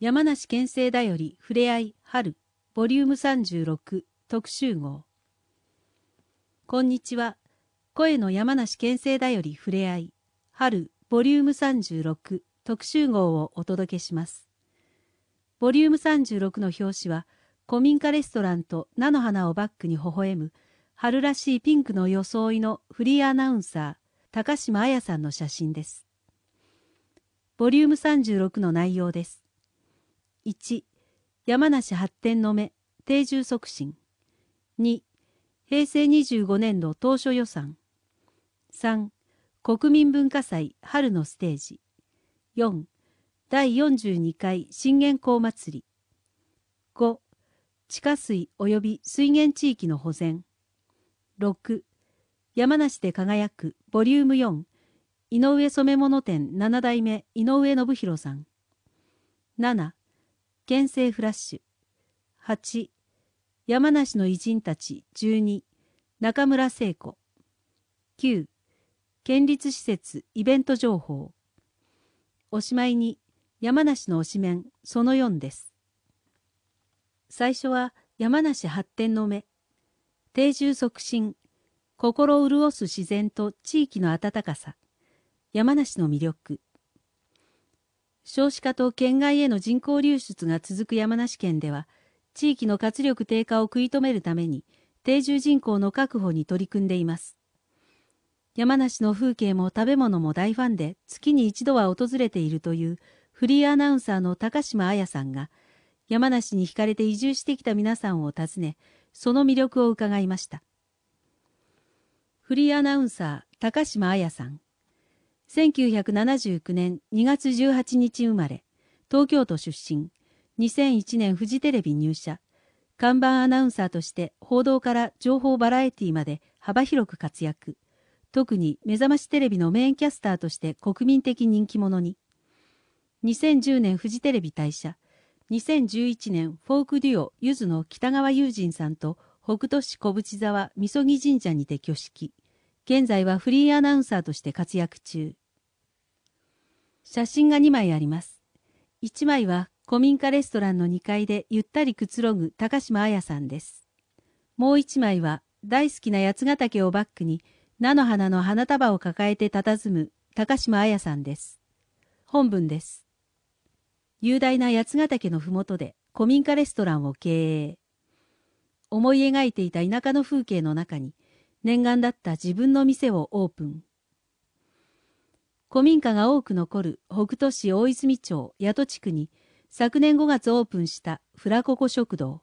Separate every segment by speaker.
Speaker 1: 山梨県政だよりふれあい春ボリューム36特集号こんにちは声の山梨県政だよりふれあい春ボリューム36特集号をお届けしますボリューム36の表紙は古民家レストランと菜の花をバックに微笑む春らしいピンクの装いのフリーアナウンサー高島彩さんの写真ですボリューム36の内容です1山梨発展の目定住促進2平成25年度当初予算3国民文化祭春のステージ4第42回信玄公祭り5地下水及び水源地域の保全6山梨で輝くボリューム4井上染物店7代目井上信弘さん7原生フラッシュ8山梨の偉人たち12中村聖子9県立施設イベント情報おしまいに山梨の推しメンその4です最初は山梨発展の目定住促進心潤す自然と地域の温かさ山梨の魅力少子化と県外への人口流出が続く山梨県では、地域の活力低下を食い止めるために、定住人口の確保に取り組んでいます。山梨の風景も食べ物も大ファンで、月に一度は訪れているという、フリーアナウンサーの高島彩さんが、山梨に惹かれて移住してきた皆さんを訪ね、その魅力を伺いました。フリーアナウンサー、高島彩さん。1979年2月18日生まれ、東京都出身、2001年フジテレビ入社、看板アナウンサーとして報道から情報バラエティーまで幅広く活躍、特に目覚ましテレビのメインキャスターとして国民的人気者に、2010年フジテレビ退社、2011年フォークデュオゆずの北川悠仁さんと北斗市小淵沢みそぎ神社にて挙式、現在はフリーアナウンサーとして活躍中。写真が2枚あります。1枚は古民家レストランの2階でゆったりくつろぐ高島彩さんです。もう1枚は大好きな八ヶ岳をバックに菜の花の花束を抱えて佇む高島彩さんです。本文です。雄大な八ヶ岳の麓で古民家レストランを経営。思い描いていた田舎の風景の中に念願だった自分の店をオープン。古民家が多く残る北斗市大泉町八戸地区に昨年5月オープンしたフラココ食堂。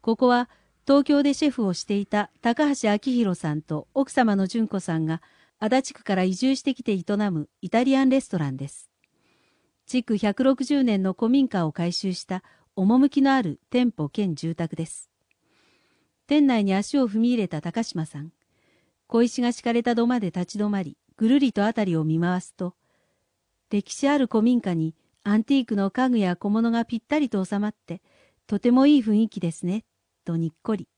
Speaker 1: ここは東京でシェフをしていた高橋明宏さんと奥様の純子さんが足立区から移住してきて営むイタリアンレストランです。築160年の古民家を改修した趣のある店舗兼住宅です。店内に足を踏み入れた高島さん。小石が敷かれた土間で立ち止まり、ぐるりと辺りを見回すと、歴史ある古民家にアンティークの家具や小物がぴったりと収まって、とてもいい雰囲気ですね、とにっこり。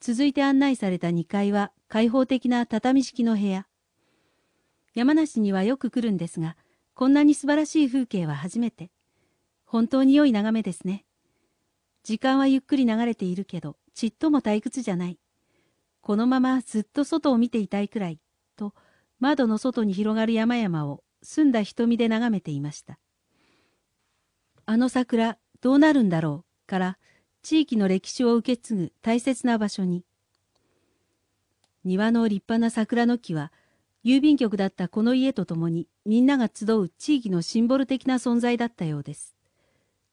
Speaker 1: 続いて案内された2階は開放的な畳敷の部屋。山梨にはよく来るんですが、こんなに素晴らしい風景は初めて。本当に良い眺めですね。時間はゆっくり流れているけど、ちっとも退屈じゃない。このままずっと外を見ていたいくらい。窓の外に広がる山々を澄んだ瞳で眺めていました。あの桜、どうなるんだろうから、地域の歴史を受け継ぐ大切な場所に。庭の立派な桜の木は、郵便局だったこの家とともに、みんなが集う地域のシンボル的な存在だったようです。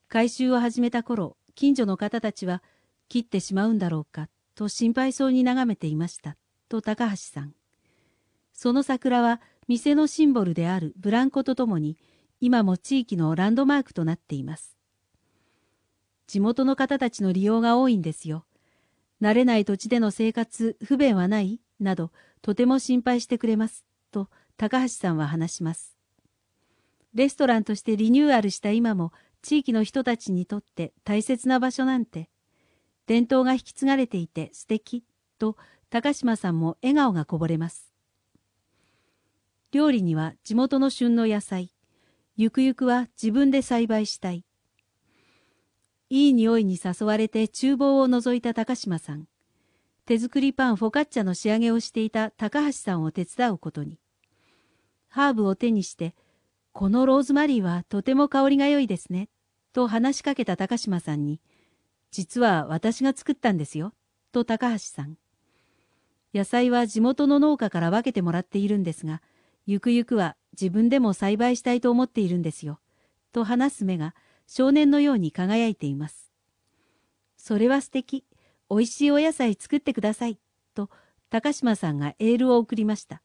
Speaker 1: 改修を始めた頃、近所の方たちは、切ってしまうんだろうか、と心配そうに眺めていました、と高橋さん。その桜は店のシンボルであるブランコとともに今も地域のランドマークとなっています。地元の方たちの利用が多いんですよ。慣れない土地での生活不便はないなどとても心配してくれます。と高橋さんは話します。レストランとしてリニューアルした今も地域の人たちにとって大切な場所なんて伝統が引き継がれていて素敵と高島さんも笑顔がこぼれます。料理には地元の旬の野菜、ゆくゆくは自分で栽培したい。いい匂いに誘われて厨房を覗いた高島さん。手作りパンフォカッチャの仕上げをしていた高橋さんを手伝うことに。ハーブを手にして、このローズマリーはとても香りが良いですね、と話しかけた高島さんに、実は私が作ったんですよ、と高橋さん。野菜は地元の農家から分けてもらっているんですが、ゆくゆくは自分でも栽培したいと思っているんですよ。と話す目が少年のように輝いています。それは素敵。美味しいお野菜作ってください。と高島さんがエールを送りました。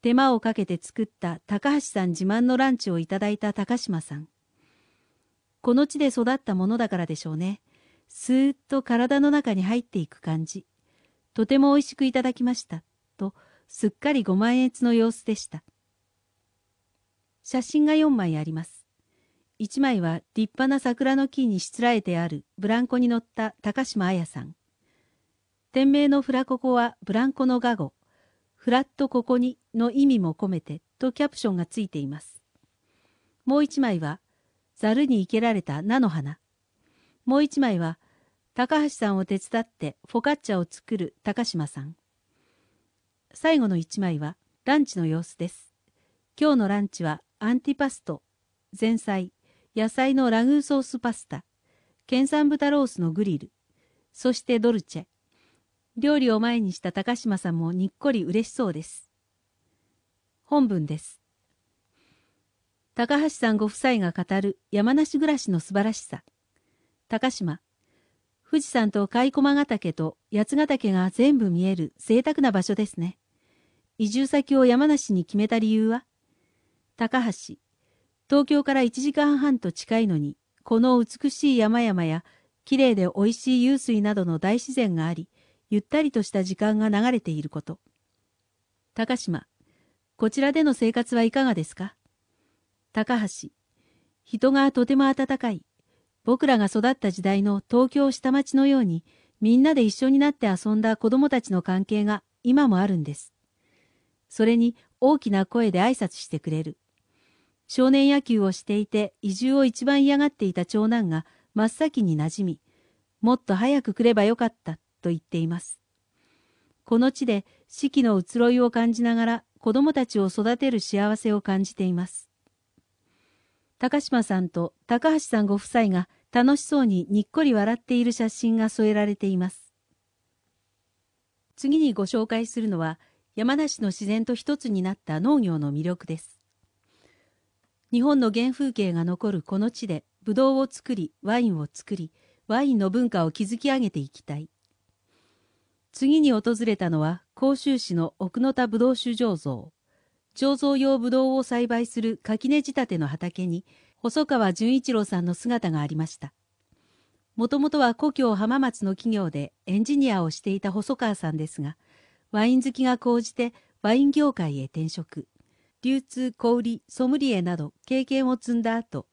Speaker 1: 手間をかけて作った高橋さん自慢のランチをいただいた高島さん。この地で育ったものだからでしょうね。スーッと体の中に入っていく感じ。とても美味しくいただきました。とすっかりご満悦の様子でした。写真が4枚あります。1枚は立派な桜の木にしつらえてあるブランコに乗った高島彩さん。店名のフラココはブランコのガゴ、フラットここにの意味も込めてとキャプションがついています。もう1枚は、ザルに生けられた菜の花。もう1枚は、高橋さんを手伝ってフォカッチャを作る高島さん。最後の1枚はランチの様子です。今日のランチはアンティパスト、前菜、野菜のラグーソースパスタ、県産豚ロースのグリル、そしてドルチェ。料理を前にした高島さんもにっこり嬉しそうです。本文です。高橋さんご夫妻が語る山梨暮らしの素晴らしさ。高島。富士山と甲駒ヶ岳と八ヶ岳が全部見える贅沢な場所ですね。移住先を山梨に決めた理由は高橋、東京から1時間半と近いのに、この美しい山々や、きれいで美味しい湧水などの大自然があり、ゆったりとした時間が流れていること。高島、こちらでの生活はいかがですか高橋、人がとても温かい。僕らが育った時代の東京下町のように、みんなで一緒になって遊んだ子供たちの関係が今もあるんです。それに大きな声で挨拶してくれる。少年野球をしていて移住を一番嫌がっていた長男が真っ先に馴染み、もっと早く来ればよかったと言っています。この地で四季の移ろいを感じながら子供たちを育てる幸せを感じています。高島さんと高橋さんご夫妻が楽しそうににっこり笑っている写真が添えられています。次にご紹介するのは、山梨の自然と一つになった農業の魅力です日本の原風景が残るこの地でブドウを作りワインを作りワインの文化を築き上げていきたい次に訪れたのは甲州市の奥の田ぶどう酒醸造醸造用ぶどうを栽培する垣根仕立ての畑に細川純一郎さんの姿がありましたもともとは故郷浜松の企業でエンジニアをしていた細川さんですがワイン好きが高じてワイン業界へ転職流通小売ソムリエなど経験を積んだ後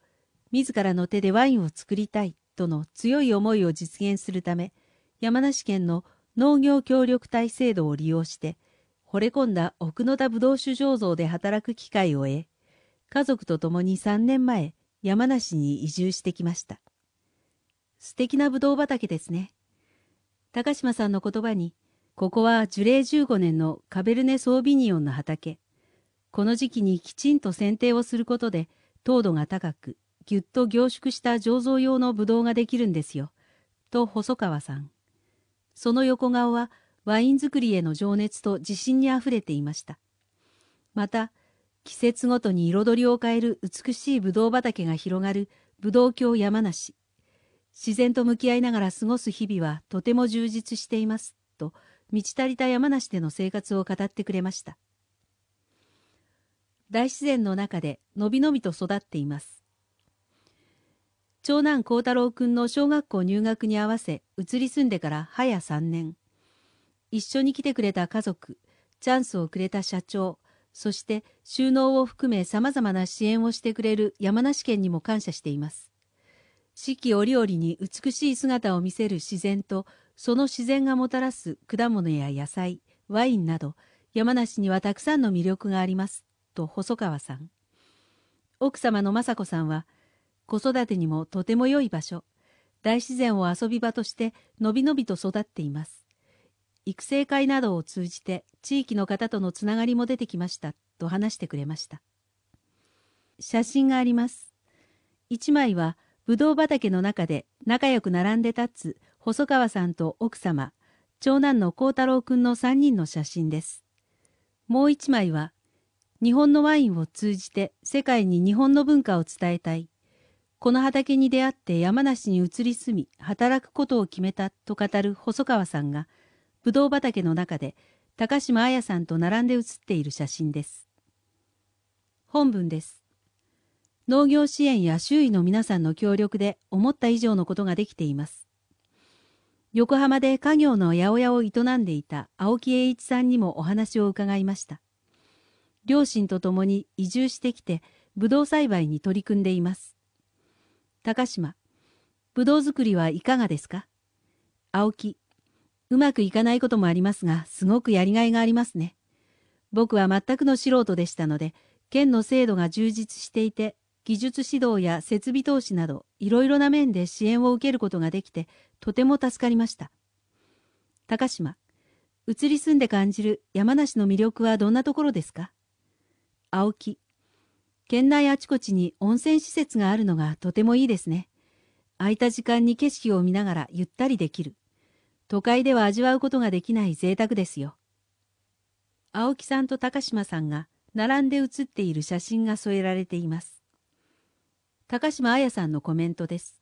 Speaker 1: 自らの手でワインを作りたいとの強い思いを実現するため山梨県の農業協力隊制度を利用して惚れ込んだ奥野田ぶどう酒醸造で働く機会を得家族と共に3年前山梨に移住してきました素敵なぶどう畑ですね高島さんの言葉にここは樹齢15年のカベルネ・ソービニオンの畑。この時期にきちんと剪定をすることで、糖度が高く、ぎゅっと凝縮した醸造用のブドウができるんですよ。と細川さん。その横顔は、ワイン作りへの情熱と自信にあふれていました。また、季節ごとに彩りを変える美しいブドウ畑が広がるブドウ郷山梨。自然と向き合いながら過ごす日々はとても充実しています。満ち足りた山梨での生活を語ってくれました。大自然の中でのびのびと育っています。長男幸太郎くんの小学校入学に合わせ移り住んでから早3年。一緒に来てくれた家族、チャンスをくれた社長、そして収納を含め様々な支援をしてくれる山梨県にも感謝しています。四季折々に美しい姿を見せる自然とその自然がもたらす果物や野菜、ワインなど、山梨にはたくさんの魅力があります、と細川さん。奥様の雅子さんは、子育てにもとても良い場所、大自然を遊び場としてのびのびと育っています。育成会などを通じて地域の方とのつながりも出てきました、と話してくれました。写真があります。一枚は、ぶどう畑の中で仲良く並んで立つ細川さんと奥様、長男の幸太郎くんの3人の写真です。もう1枚は、日本のワインを通じて世界に日本の文化を伝えたい。この畑に出会って山梨に移り住み、働くことを決めたと語る細川さんが、ぶどう畑の中で高島彩さんと並んで写っている写真です。本文です。農業支援や周囲の皆さんの協力で思った以上のことができています。横浜で家業の八百屋を営んでいた青木栄一さんにもお話を伺いました。両親と共に移住してきて、ぶどう栽培に取り組んでいます。高島、ぶどう作りはいかがですか青木、うまくいかないこともありますが、すごくやりがいがありますね。僕は全くの素人でしたので、県の制度が充実していて、技術指導や設備投資など、いろいろな面で支援を受けることができて、とても助かりました。高島、移り住んで感じる山梨の魅力はどんなところですか青木、県内あちこちに温泉施設があるのがとてもいいですね。空いた時間に景色を見ながらゆったりできる。都会では味わうことができない贅沢ですよ。青木さんと高島さんが並んで写っている写真が添えられています。高島彩さんのコメントです。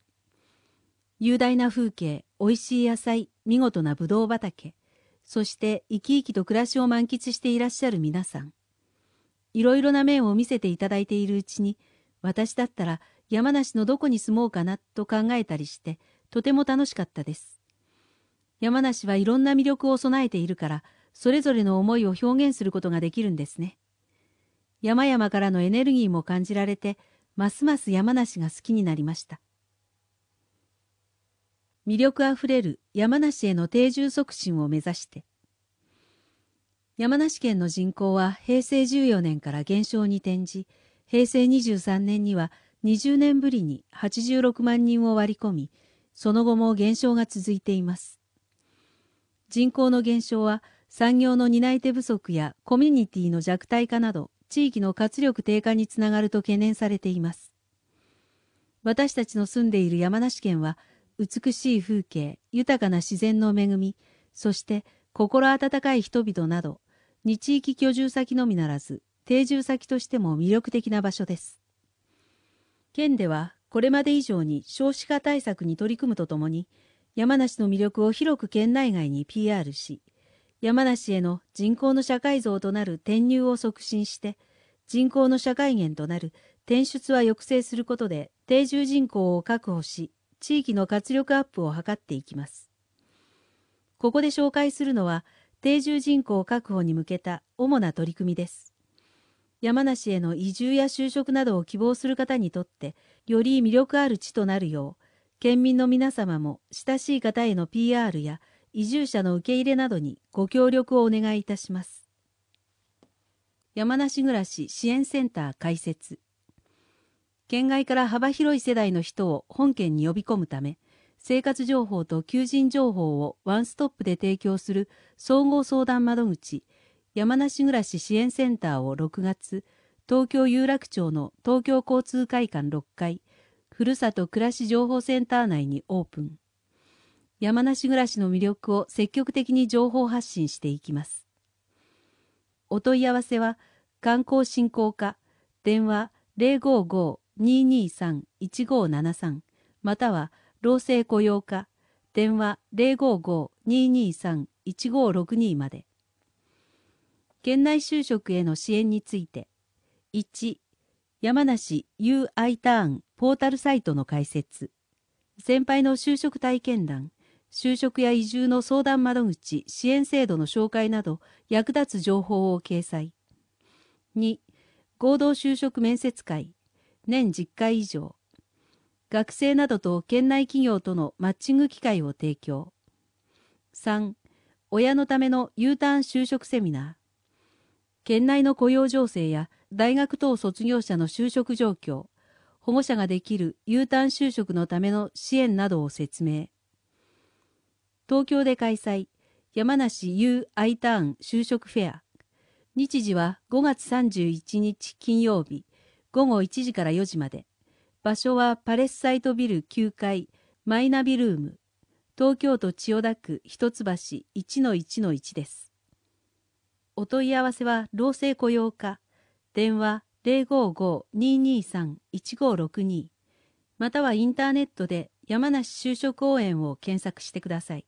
Speaker 1: 雄大な風景、美味しい野菜、見事なぶどう畑、そして生き生きと暮らしを満喫していらっしゃる皆さん。いろいろな面を見せていただいているうちに、私だったら山梨のどこに住もうかなと考えたりして、とても楽しかったです。山梨はいろんな魅力を備えているから、それぞれの思いを表現することができるんですね。山々からのエネルギーも感じられて、ますます山梨が好きになりました。魅力あふれる山梨への定住促進を目指して山梨県の人口は平成14年から減少に転じ平成23年には20年ぶりに86万人を割り込みその後も減少が続いています人口の減少は産業の担い手不足やコミュニティの弱体化など地域の活力低下につながると懸念されています私たちの住んでいる山梨県は美しい風景、豊かな自然の恵み、そして心温かい人々など、2地域居住先のみならず、定住先としても魅力的な場所です。県では、これまで以上に少子化対策に取り組むとともに、山梨の魅力を広く県内外に PR し、山梨への人口の社会像となる転入を促進して、人口の社会源となる転出は抑制することで定住人口を確保し、地域の活力アップを図っていきます。ここで紹介するのは、定住人口確保に向けた主な取り組みです。山梨への移住や就職などを希望する方にとって、より魅力ある地となるよう、県民の皆様も親しい方への PR や移住者の受け入れなどにご協力をお願いいたします。山梨暮らし支援センター開設県外から幅広い世代の人を本県に呼び込むため、生活情報と求人情報をワンストップで提供する総合相談窓口、山梨暮らし支援センターを6月、東京有楽町の東京交通会館6階、ふるさと暮らし情報センター内にオープン。山梨暮らしの魅力を積極的に情報発信していきます。お問い合わせは、観光振興課、電話055 223-1573または労政雇用課電話055-223-1562まで県内就職への支援について1山梨 UI ターンポータルサイトの開設先輩の就職体験談就職や移住の相談窓口支援制度の紹介など役立つ情報を掲載2合同就職面接会年10回以上、学生などと県内企業とのマッチング機会を提供。3、親のための U ターン就職セミナー。県内の雇用情勢や大学等卒業者の就職状況、保護者ができる U ターン就職のための支援などを説明。東京で開催、山梨 U I ターン就職フェア。日時は5月31日金曜日。午後1時から4時まで。場所はパレスサイトビル9階、マイナビルーム、東京都千代田区一橋1-1-1です。お問い合わせは老生雇用課、電話055-223-1562またはインターネットで山梨就職応援を検索してください。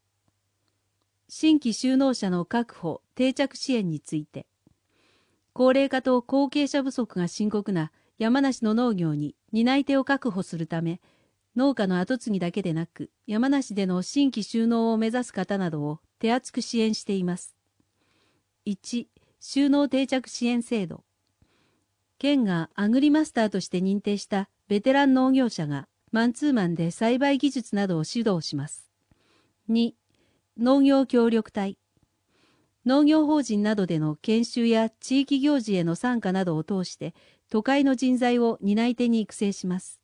Speaker 1: 新規就農者の確保・定着支援について、高齢化と後継者不足が深刻な山梨の農業に担い手を確保するため、農家の跡継ぎだけでなく、山梨での新規収納を目指す方などを手厚く支援しています。1、収納定着支援制度。県がアグリマスターとして認定したベテラン農業者がマンツーマンで栽培技術などを指導します。2、農業協力隊。農業法人などでの研修や地域行事への参加などを通して、都会の人材を担い手に育成します。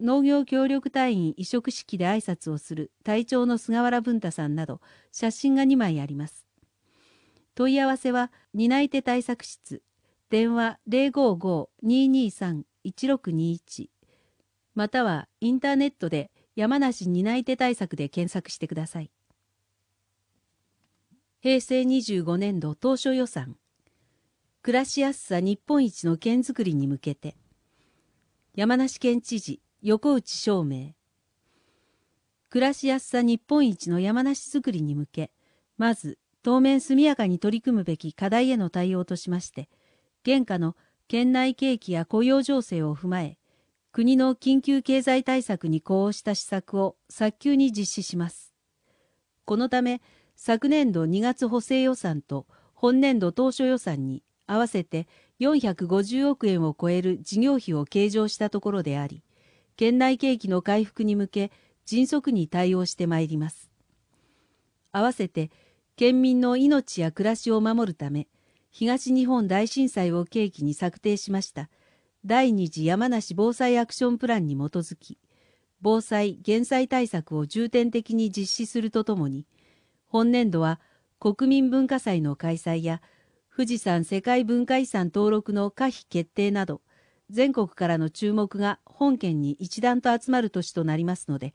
Speaker 1: 農業協力隊員移植式で挨拶をする隊長の菅原文太さんなど写真が2枚あります。問い合わせは担い手対策室電話055-223-1621またはインターネットで山梨担い手対策で検索してください。平成25年度当初予算暮らしやすさ日本一の県づくりに向けて、山梨県知事横内照明、暮らしやすさ日本一の山梨づくりに向け、まず当面速やかに取り組むべき課題への対応としまして、現下の県内景気や雇用情勢を踏まえ、国の緊急経済対策に呼応した施策を早急に実施します。このため、昨年度2月補正予算と本年度当初予算に合わせて450億円を超える事業費を計上したところであり、県内景気の回復に向け迅速に対応してまいります。合わせて県民の命や暮らしを守るため、東日本大震災を契機に策定しました第2次山梨防災アクションプランに基づき、防災・減災対策を重点的に実施するとともに、本年度は国民文化祭の開催や富士山世界文化遺産登録の可否決定など、全国からの注目が本県に一段と集まる年となりますので、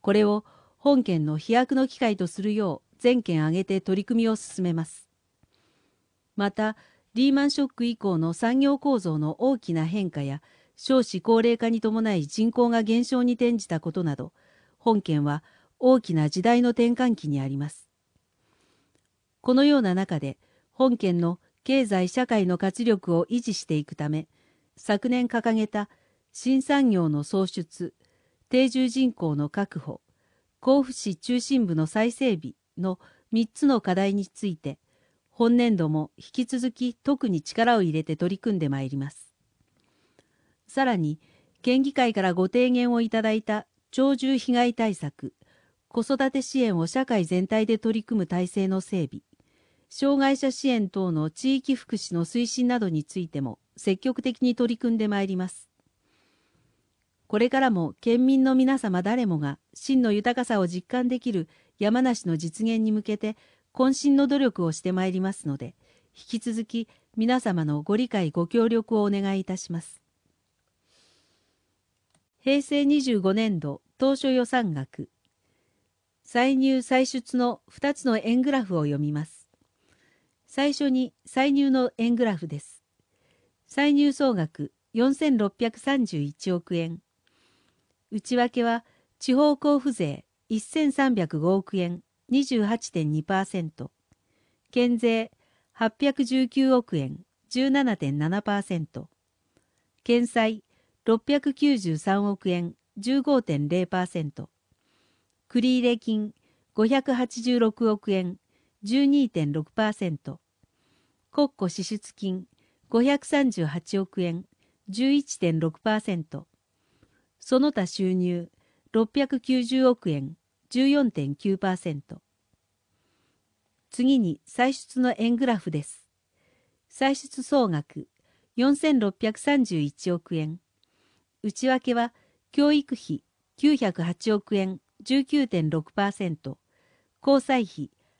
Speaker 1: これを本県の飛躍の機会とするよう全県挙げて取り組みを進めます。また、リーマンショック以降の産業構造の大きな変化や、少子高齢化に伴い人口が減少に転じたことなど、本県は大きな時代の転換期にあります。このような中で、本県の経済社会の活力を維持していくため、昨年掲げた新産業の創出、定住人口の確保、甲府市中心部の再整備の3つの課題について、本年度も引き続き特に力を入れて取り組んでまいります。さらに、県議会からご提言をいただいた鳥獣被害対策、子育て支援を社会全体で取り組む体制の整備、障害者支援等の地域福祉の推進などについても積極的に取り組んでまいります。これからも県民の皆様誰もが真の豊かさを実感できる山梨の実現に向けて渾身の努力をしてまいりますので、引き続き皆様のご理解ご協力をお願いいたします。平成25年度当初予算額、歳入歳出の2つの円グラフを読みます。最初に歳入の円グラフです。歳入総額4631億円。内訳は地方交付税1305億円28.2%、県税819億円17.7%、県債693億円15.0%、繰入金586億円12.6%、国庫支出金538億円11.6%、その他収入690億円14.9%。次に歳出の円グラフです。歳出総額4631億円。内訳は教育費908億円19.6%、交際費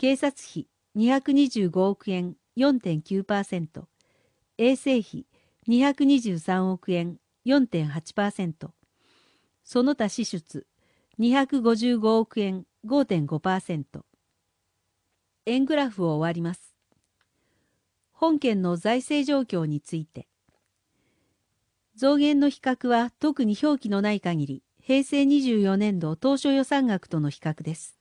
Speaker 1: 警察費225億円4.9%衛生費223億円4.8%その他支出255億円5.5%円グラフを終わります本件の財政状況について増減の比較は特に表記のない限り平成24年度当初予算額との比較です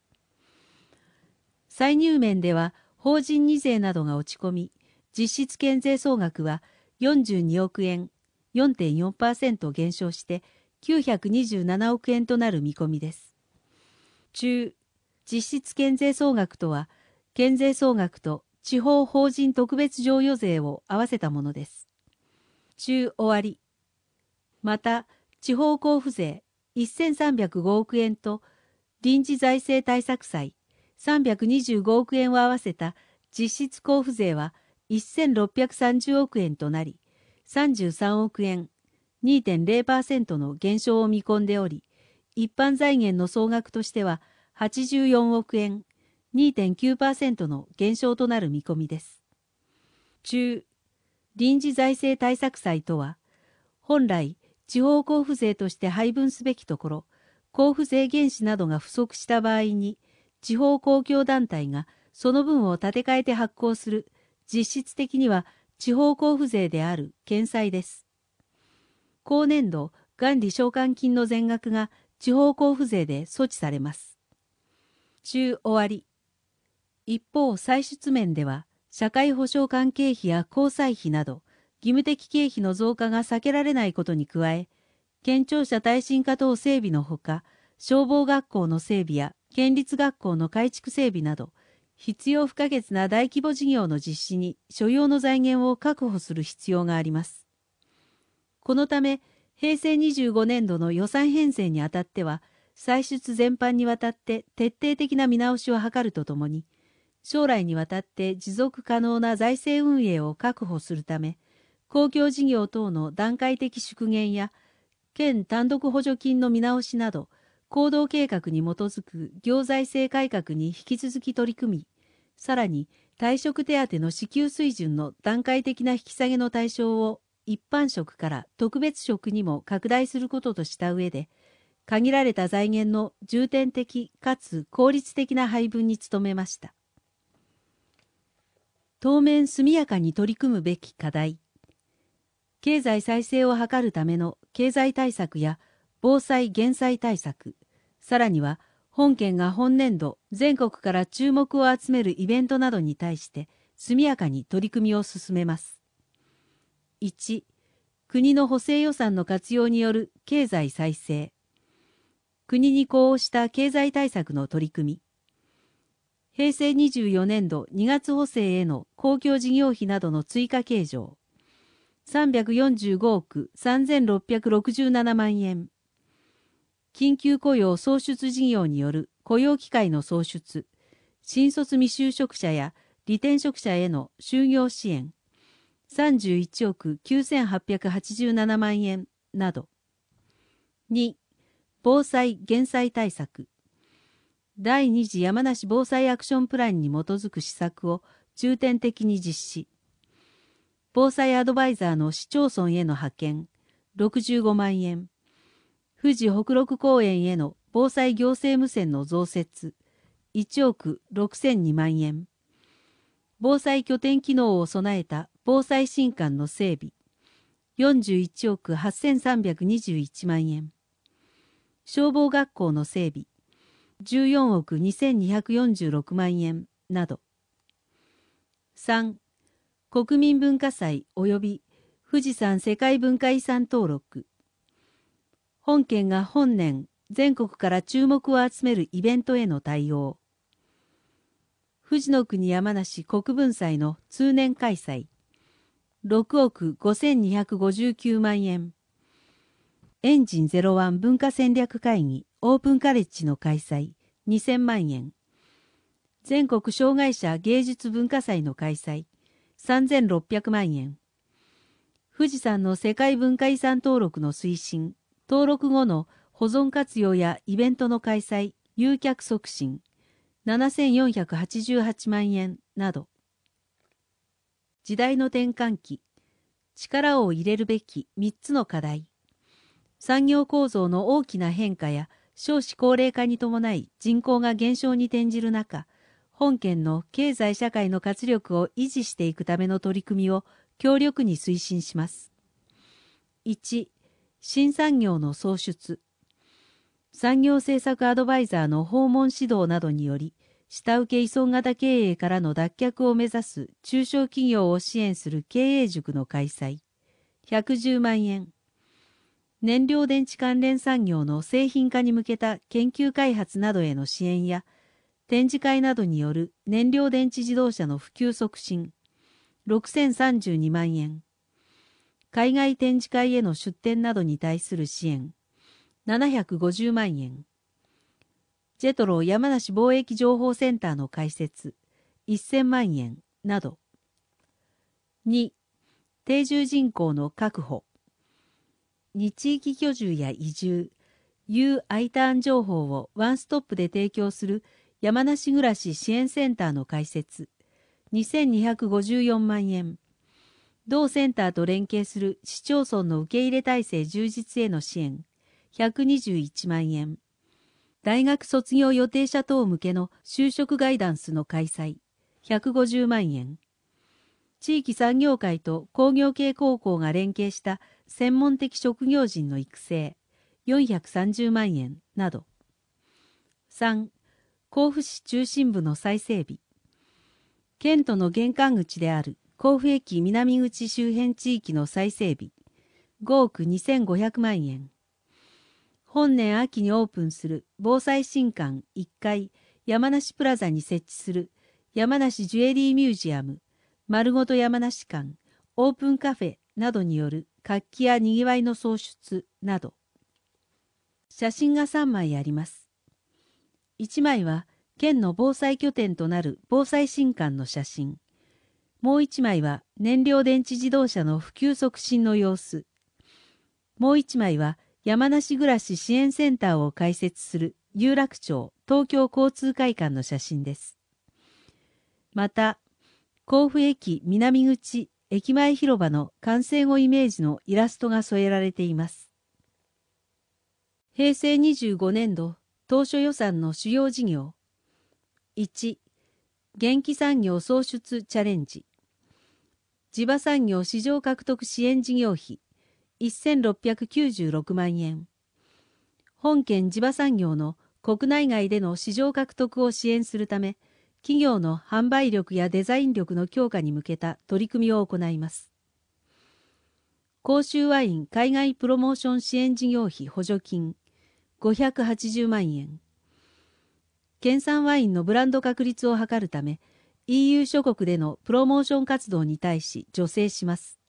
Speaker 1: 歳入面では法人二税などが落ち込み、実質減税総額は42億円、4.4%減少して927億円となる見込みです。中、実質減税総額とは、減税総額と地方法人特別譲与税を合わせたものです。中終わりまた、地方交付税1305億円と、臨時財政対策債325億円を合わせた実質交付税は1630億円となり33億円2.0%の減少を見込んでおり一般財源の総額としては84億円2.9%の減少となる見込みです。中臨時財政対策債とは本来地方交付税として配分すべきところ交付税原資などが不足した場合に地方公共団体がその分を立て替えて発行する実質的には地方交付税である検済です。後年度、元利償還金の全額が地方交付税で措置されます。中終わり。一方、歳出面では、社会保障関係費や交際費など、義務的経費の増加が避けられないことに加え、県庁舎耐震化等整備のほか、消防学校の整備や県立学校の改築整備など、必要不可欠な大規模事業の実施に所要の財源を確保する必要があります。このため、平成25年度の予算編成にあたっては、歳出全般にわたって徹底的な見直しを図るとともに、将来にわたって持続可能な財政運営を確保するため、公共事業等の段階的縮減や、県単独補助金の見直しなど、行動計画に基づく行財政改革に引き続き取り組み、さらに退職手当の支給水準の段階的な引き下げの対象を一般職から特別職にも拡大することとした上で、限られた財源の重点的かつ効率的な配分に努めました。当面速やかに取り組むべき課題。経済再生を図るための経済対策や防災・減災対策、さらには本県が本年度全国から注目を集めるイベントなどに対して速やかに取り組みを進めます。1、国の補正予算の活用による経済再生。国に呼応した経済対策の取り組み。平成24年度2月補正への公共事業費などの追加計上。345億3667万円。緊急雇用創出事業による雇用機会の創出、新卒未就職者や利転職者への就業支援、31億9887万円など。2、防災・減災対策。第2次山梨防災アクションプランに基づく施策を重点的に実施。防災アドバイザーの市町村への派遣、65万円。富士北陸公園への防災行政無線の増設、1億6002万円。防災拠点機能を備えた防災新館の整備、41億8321万円。消防学校の整備、14億2246万円など。3、国民文化祭及び富士山世界文化遺産登録。本県が本年全国から注目を集めるイベントへの対応富士の国山梨国分祭の通年開催6億5259万円エンジン01文化戦略会議オープンカレッジの開催2000万円全国障害者芸術文化祭の開催3600万円富士山の世界文化遺産登録の推進登録後の保存活用やイベントの開催、誘客促進、7488万円など。時代の転換期、力を入れるべき3つの課題。産業構造の大きな変化や少子高齢化に伴い人口が減少に転じる中、本県の経済社会の活力を維持していくための取り組みを強力に推進します。1、新産業の創出、産業政策アドバイザーの訪問指導などにより、下請け依存型経営からの脱却を目指す中小企業を支援する経営塾の開催、110万円。燃料電池関連産業の製品化に向けた研究開発などへの支援や、展示会などによる燃料電池自動車の普及促進、6032万円。海外展示会への出展などに対する支援、750万円。ジェトロ山梨貿易情報センターの開設、1000万円など。2、定住人口の確保。2地域居住や移住、U i ターン情報をワンストップで提供する山梨暮らし支援センターの開設、2254万円。同センターと連携する市町村の受け入れ体制充実への支援、121万円。大学卒業予定者等向けの就職ガイダンスの開催、150万円。地域産業界と工業系高校が連携した専門的職業人の育成、430万円など。3、甲府市中心部の再整備。県との玄関口である甲府駅南口周辺地域の再整備、5億2500万円。本年秋にオープンする防災新館1階山梨プラザに設置する山梨ジュエリーミュージアム、丸ごと山梨館、オープンカフェなどによる活気やにぎわいの創出など。写真が3枚あります。1枚は県の防災拠点となる防災新館の写真。もう一枚は燃料電池自動車の普及促進の様子。もう一枚は山梨暮らし支援センターを開設する有楽町東京交通会館の写真です。また、甲府駅南口駅前広場の完成後イメージのイラストが添えられています。平成25年度当初予算の主要事業1元気産業創出チャレンジ地場産業市場獲得支援事業費1696万円本県地場産業の国内外での市場獲得を支援するため企業の販売力やデザイン力の強化に向けた取り組みを行います公衆ワイン海外プロモーション支援事業費補助金580万円県産ワインのブランド確立を図るため EU 諸国でのプロモーション活動に対し助成します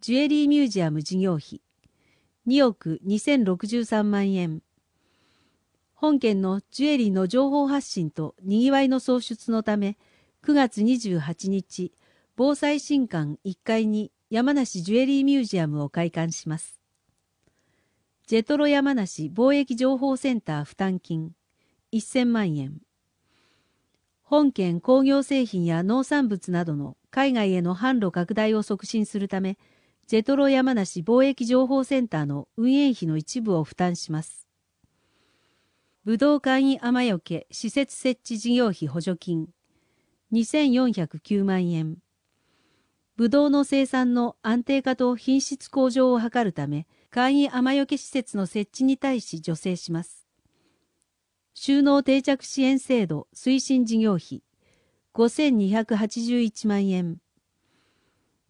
Speaker 1: ジュエリーミュージアム事業費2億2063万円本県のジュエリーの情報発信とにぎわいの創出のため9月28日防災新館1階に山梨ジュエリーミュージアムを開館しますジェトロ山梨貿易情報センター負担金1000万円本県工業製品や農産物などの海外への販路拡大を促進するためジェトロ山梨貿易情報センターの運営費の一部を負担します武道会員雨よけ施設設置事業費補助金2409万円ブドウの生産の安定化と品質向上を図るため会員雨よけ施設の設置に対し助成します収納定着支援制度推進事業費5281万円。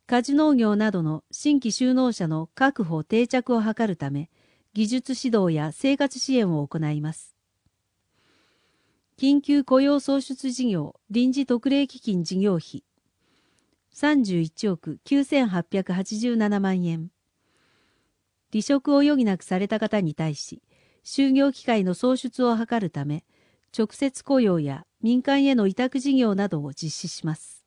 Speaker 1: 家事農業などの新規就農者の確保定着を図るため、技術指導や生活支援を行います。緊急雇用創出事業臨時特例基金事業費31億9887万円。離職を余儀なくされた方に対し、就業機会の創出を図るため、直接雇用や民間への委託事業などを実施します。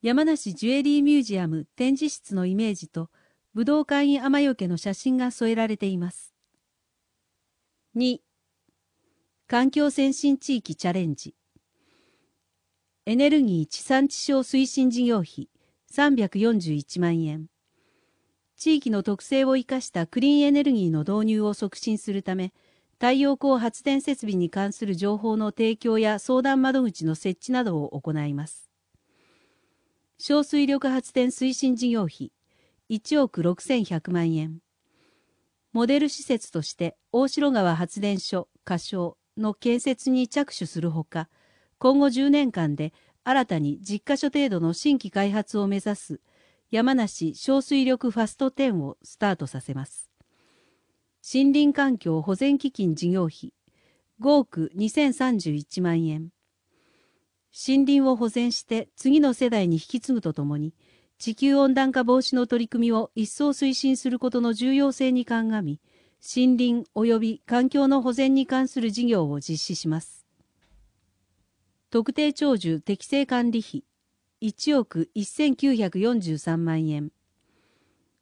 Speaker 1: 山梨ジュエリーミュージアム展示室のイメージと、武道館院雨よけの写真が添えられています。2、環境先進地域チャレンジ。エネルギー地産地消推進事業費341万円。地域の特性を生かしたクリーンエネルギーの導入を促進するため、太陽光発電設備に関する情報の提供や相談窓口の設置などを行います。小水力発電推進事業費1億6100万円。モデル施設として大城川発電所仮称の建設に着手するほか、今後10年間で新たに10カ所程度の新規開発を目指す山梨小水力ファスト10をスタートさせます。森林環境保全基金事業費5億2031万円。森林を保全して次の世代に引き継ぐとともに、地球温暖化防止の取り組みを一層推進することの重要性に鑑み、森林及び環境の保全に関する事業を実施します。特定鳥獣適正管理費1億1943万円。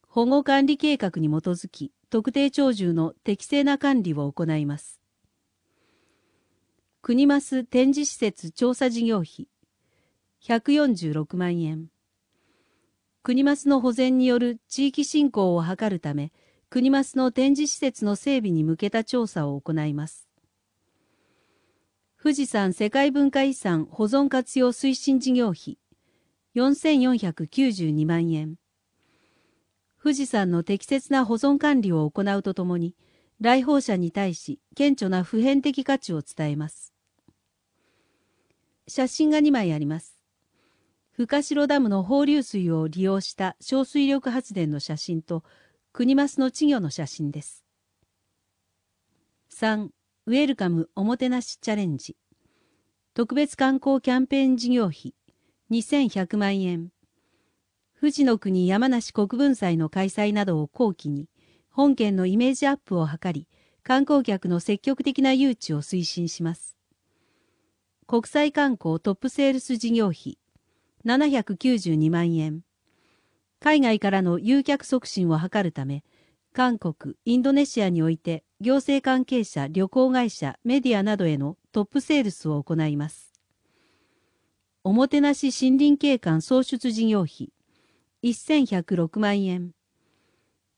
Speaker 1: 保護管理計画に基づき、特定鳥獣の適正な管理を行います。国マス展示施設調査事業費146万円。国マスの保全による地域振興を図るため、国マスの展示施設の整備に向けた調査を行います。富士山世界文化遺産保存活用推進事業費4492万円。富士山の適切な保存管理を行うとともに、来訪者に対し顕著な普遍的価値を伝えます。写真が2枚あります。深城ダムの放流水を利用した小水力発電の写真と、国益の稚魚の写真です。3. ウェルカムおもてなしチャレンジ特別観光キャンペーン事業費2100万円。富士の国山梨国分祭の開催などを後期に、本県のイメージアップを図り、観光客の積極的な誘致を推進します。国際観光トップセールス事業費792万円。海外からの誘客促進を図るため、韓国、インドネシアにおいて行政関係者、旅行会社、メディアなどへのトップセールスを行います。おもてなし森林景観創出事業費1106万円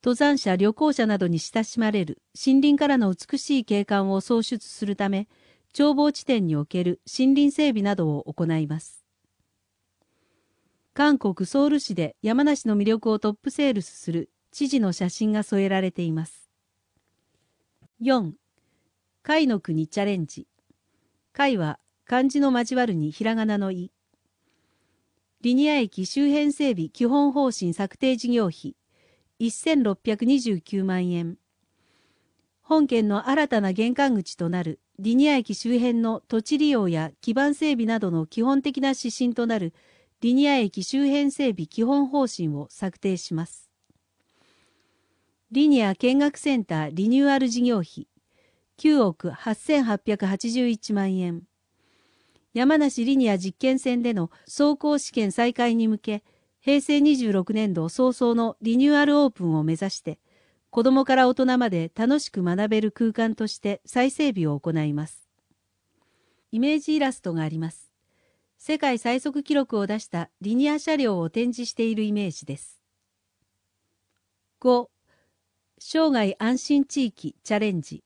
Speaker 1: 登山者旅行者などに親しまれる森林からの美しい景観を創出するため眺望地点における森林整備などを行います韓国ソウル市で山梨の魅力をトップセールスする知事の写真が添えられています4海の国チャレンジ海は漢字の交わるにひらがなの「い」リニア駅周辺整備基本方針策定事業費1629万円。本県の新たな玄関口となるリニア駅周辺の土地利用や基盤整備などの基本的な指針となるリニア駅周辺整備基本方針を策定します。リニア見学センターリニューアル事業費9億8881万円。山梨リニア実験線での走行試験再開に向け、平成26年度早々のリニューアルオープンを目指して、子供から大人まで楽しく学べる空間として再整備を行います。イメージイラストがあります。世界最速記録を出したリニア車両を展示しているイメージです。5. 生涯安心地域チャレンジ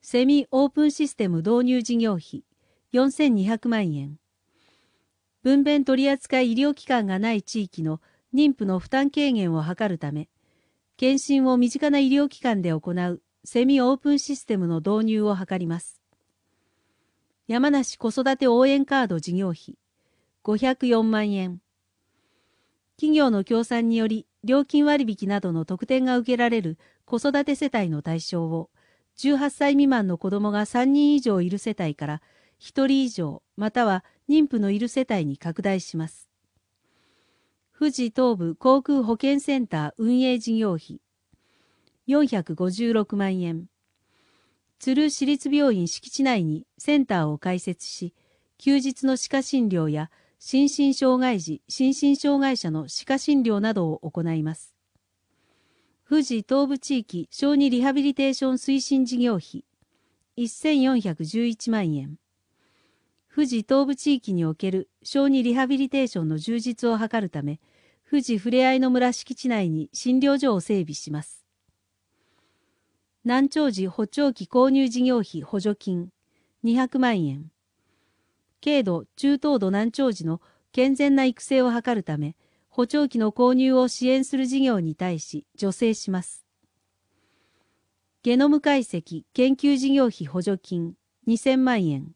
Speaker 1: セミオープンシステム導入事業費4200万円。分娩取扱医療機関がない地域の妊婦の負担軽減を図るため、検診を身近な医療機関で行うセミオープンシステムの導入を図ります。山梨子育て応援カード事業費504万円。企業の協賛により料金割引などの特典が受けられる子育て世帯の対象を18歳未満の子どもが3人以上いる世帯から1人以上または妊婦のいる世帯に拡大します。富士東部航空保健センター運営事業費456万円鶴市立病院敷地内にセンターを開設し休日の歯科診療や心身障害児心身障害者の歯科診療などを行います富士東部地域小児リハビリテーション推進事業費1411万円富士東部地域における小児リハビリテーションの充実を図るため、富士ふれあいの村敷地内に診療所を整備します。難聴時補聴器購入事業費補助金200万円。軽度・中等度難聴児の健全な育成を図るため、補聴器の購入を支援する事業に対し助成します。ゲノム解析研究事業費補助金2000万円。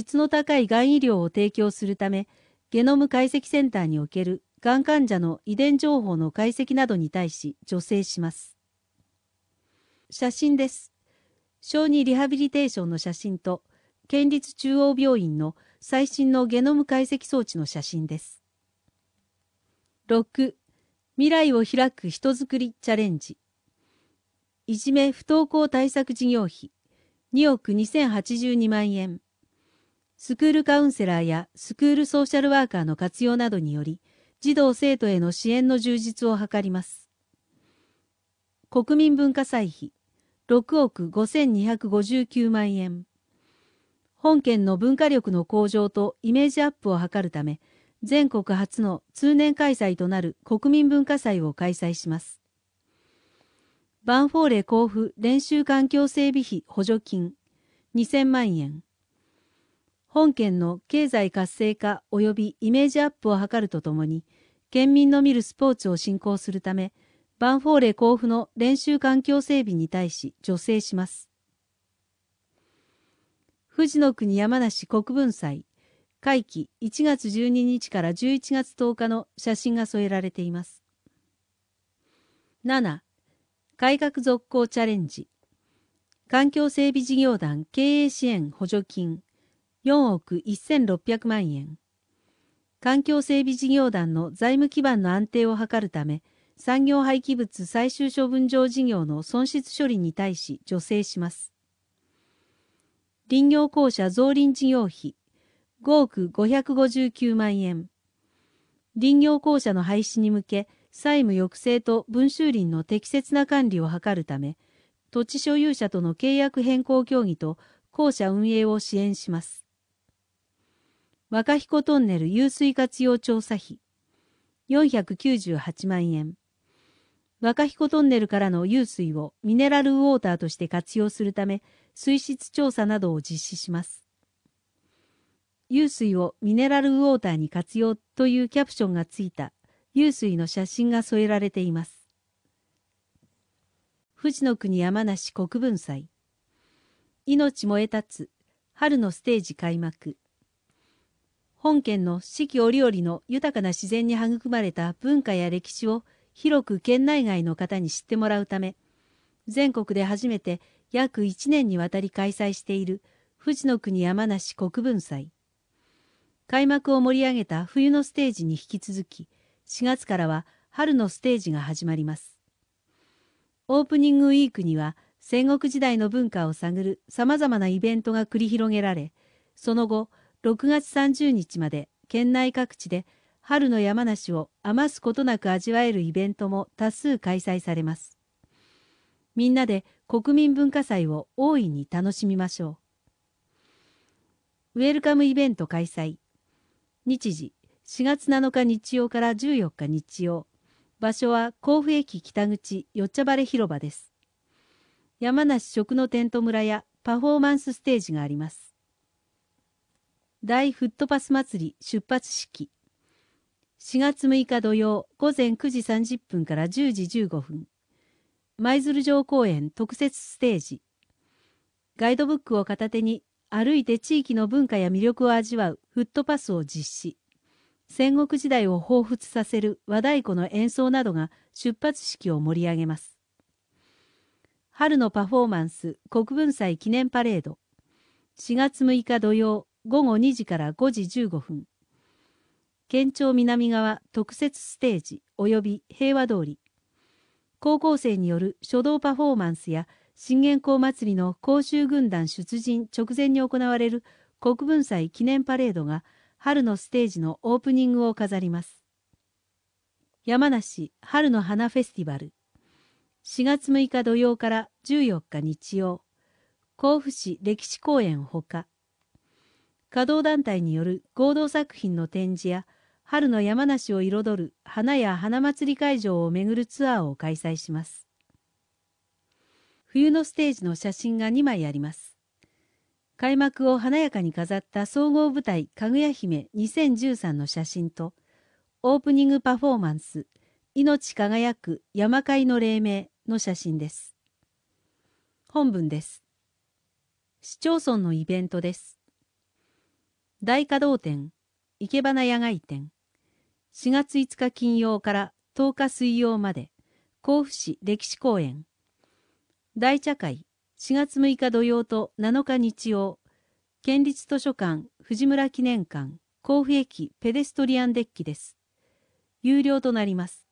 Speaker 1: 質の高いがん医療を提供するため、ゲノム解析センターにおけるがん患者の遺伝情報の解析などに対し助成します。写真です。小児リハビリテーションの写真と、県立中央病院の最新のゲノム解析装置の写真です。6. 未来を開く人づくりチャレンジ。いじめ不登校対策事業費2億2082万円。スクールカウンセラーやスクールソーシャルワーカーの活用などにより、児童生徒への支援の充実を図ります。国民文化祭費6億5259万円。本県の文化力の向上とイメージアップを図るため、全国初の通年開催となる国民文化祭を開催します。バンフォーレ交付練習環境整備費補助金2000万円。本県の経済活性化及びイメージアップを図るとともに、県民の見るスポーツを振興するため、バンフォーレ交付の練習環境整備に対し助成します。富士の国山梨国分祭、会期1月12日から11月10日の写真が添えられています。7、改革続行チャレンジ。環境整備事業団経営支援補助金4億1600万円。環境整備事業団の財務基盤の安定を図るため、産業廃棄物最終処分場事業の損失処理に対し助成します。林業公社増林事業費5億559万円。林業公社の廃止に向け、債務抑制と分集林の適切な管理を図るため、土地所有者との契約変更協議と公社運営を支援します。若彦トンネル遊水活用調査費498万円。若彦トンネルからの湧水をミネラルウォーターとして活用するため、水質調査などを実施します。湧水をミネラルウォーターに活用というキャプションがついた湧水の写真が添えられています。富士の国山梨国分祭。命燃え立つ春のステージ開幕。本県の四季折々の豊かな自然に育まれた文化や歴史を広く県内外の方に知ってもらうため、全国で初めて約1年にわたり開催している富士の国山梨国文祭。開幕を盛り上げた冬のステージに引き続き、4月からは春のステージが始まります。オープニングウィークには戦国時代の文化を探る様々なイベントが繰り広げられ、その後、6月30日まで県内各地で春の山梨を余すことなく味わえるイベントも多数開催されます。みんなで国民文化祭を大いに楽しみましょう。ウェルカムイベント開催。日時4月7日日曜から14日日曜。場所は甲府駅北口よっちゃばれ広場です。山梨食のテント村やパフォーマンスステージがあります。大フットパス祭り出発式4月6日土曜午前9時30分から10時15分舞鶴城公園特設ステージガイドブックを片手に歩いて地域の文化や魅力を味わうフットパスを実施戦国時代を彷彿させる和太鼓の演奏などが出発式を盛り上げます春のパフォーマンス国分祭記念パレード4月6日土曜午後2時から5時15分県庁南側特設ステージおよび平和通り高校生による書道パフォーマンスや信玄公祭りの甲州軍団出陣直前に行われる国分祭記念パレードが春のステージのオープニングを飾ります。山梨春の花フェスティバル4月6日土曜から14日日曜甲府市歴史公園ほか稼働団体による合同作品の展示や、春の山梨を彩る花や花祭り会場を巡るツアーを開催します。冬のステージの写真が2枚あります。開幕を華やかに飾った総合舞台かぐや姫2013の写真と、オープニングパフォーマンス、命輝く山会の黎明の写真です。本文です。市町村のイベントです。大華道店、いけばな野外展。4月5日金曜から10日水曜まで、甲府市歴史公園。大茶会、4月6日土曜と7日日曜、県立図書館藤村記念館甲府駅ペデストリアンデッキです。有料となります。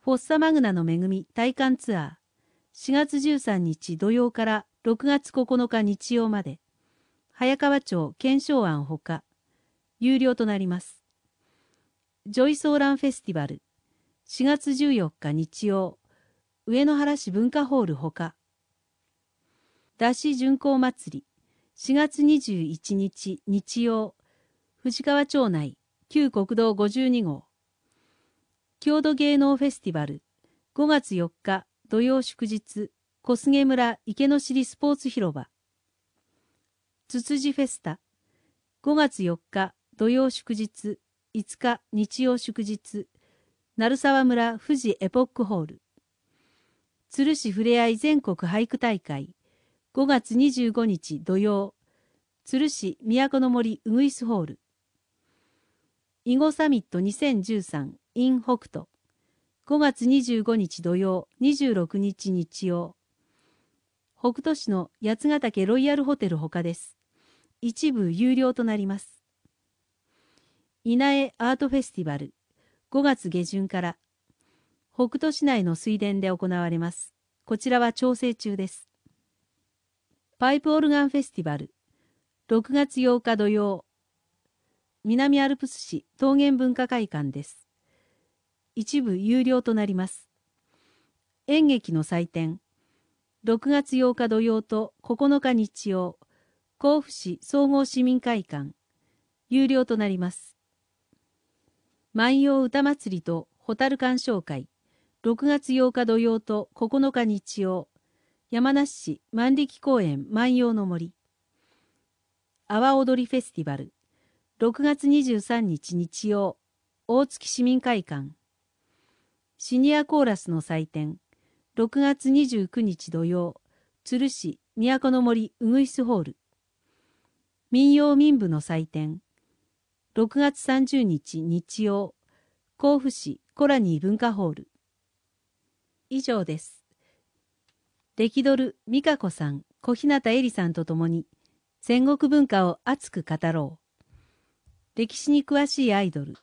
Speaker 1: フォッサマグナの恵み体感ツアー、4月13日土曜から6月9日日曜まで、早川町検証案ほか、有料となります。ジョイソーランフェスティバル、4月14日日曜、上野原市文化ホールほか、出汁巡行祭り、4月21日日曜、藤川町内、旧国道52号、郷土芸能フェスティバル、5月4日土曜祝日、小菅村池の尻スポーツ広場、つつじフェスタ。5月4日土曜祝日、5日日曜祝日、鳴沢村富士エポックホール。鶴市ふれあい全国俳句大会。5月25日土曜、鶴市都の森ウグイスホール。囲碁サミット2013 in 北斗。5月25日土曜、26日日曜。北斗市の八ヶ岳ロイヤルホテルほかです。一部有料となります。稲江アートフェスティバル5月下旬から北斗市内の水田で行われます。こちらは調整中です。パイプオルガンフェスティバル6月8日土曜南アルプス市桃源文化会館です。一部有料となります。演劇の祭典6月8日土曜と9日日曜、甲府市総合市民会館、有料となります。万葉歌祭りと蛍鑑賞会、6月8日土曜と9日日曜、山梨市万力公園万葉の森、阿波踊りフェスティバル、6月23日日曜、大月市民会館、シニアコーラスの祭典、6月29日土曜、鶴市都の森うぐいすホール。民謡民部の祭典。6月30日日曜、甲府市コラニー文化ホール。以上です。デキドル美香子さん、小日向恵里さんと共に、戦国文化を熱く語ろう。歴史に詳しいアイドル、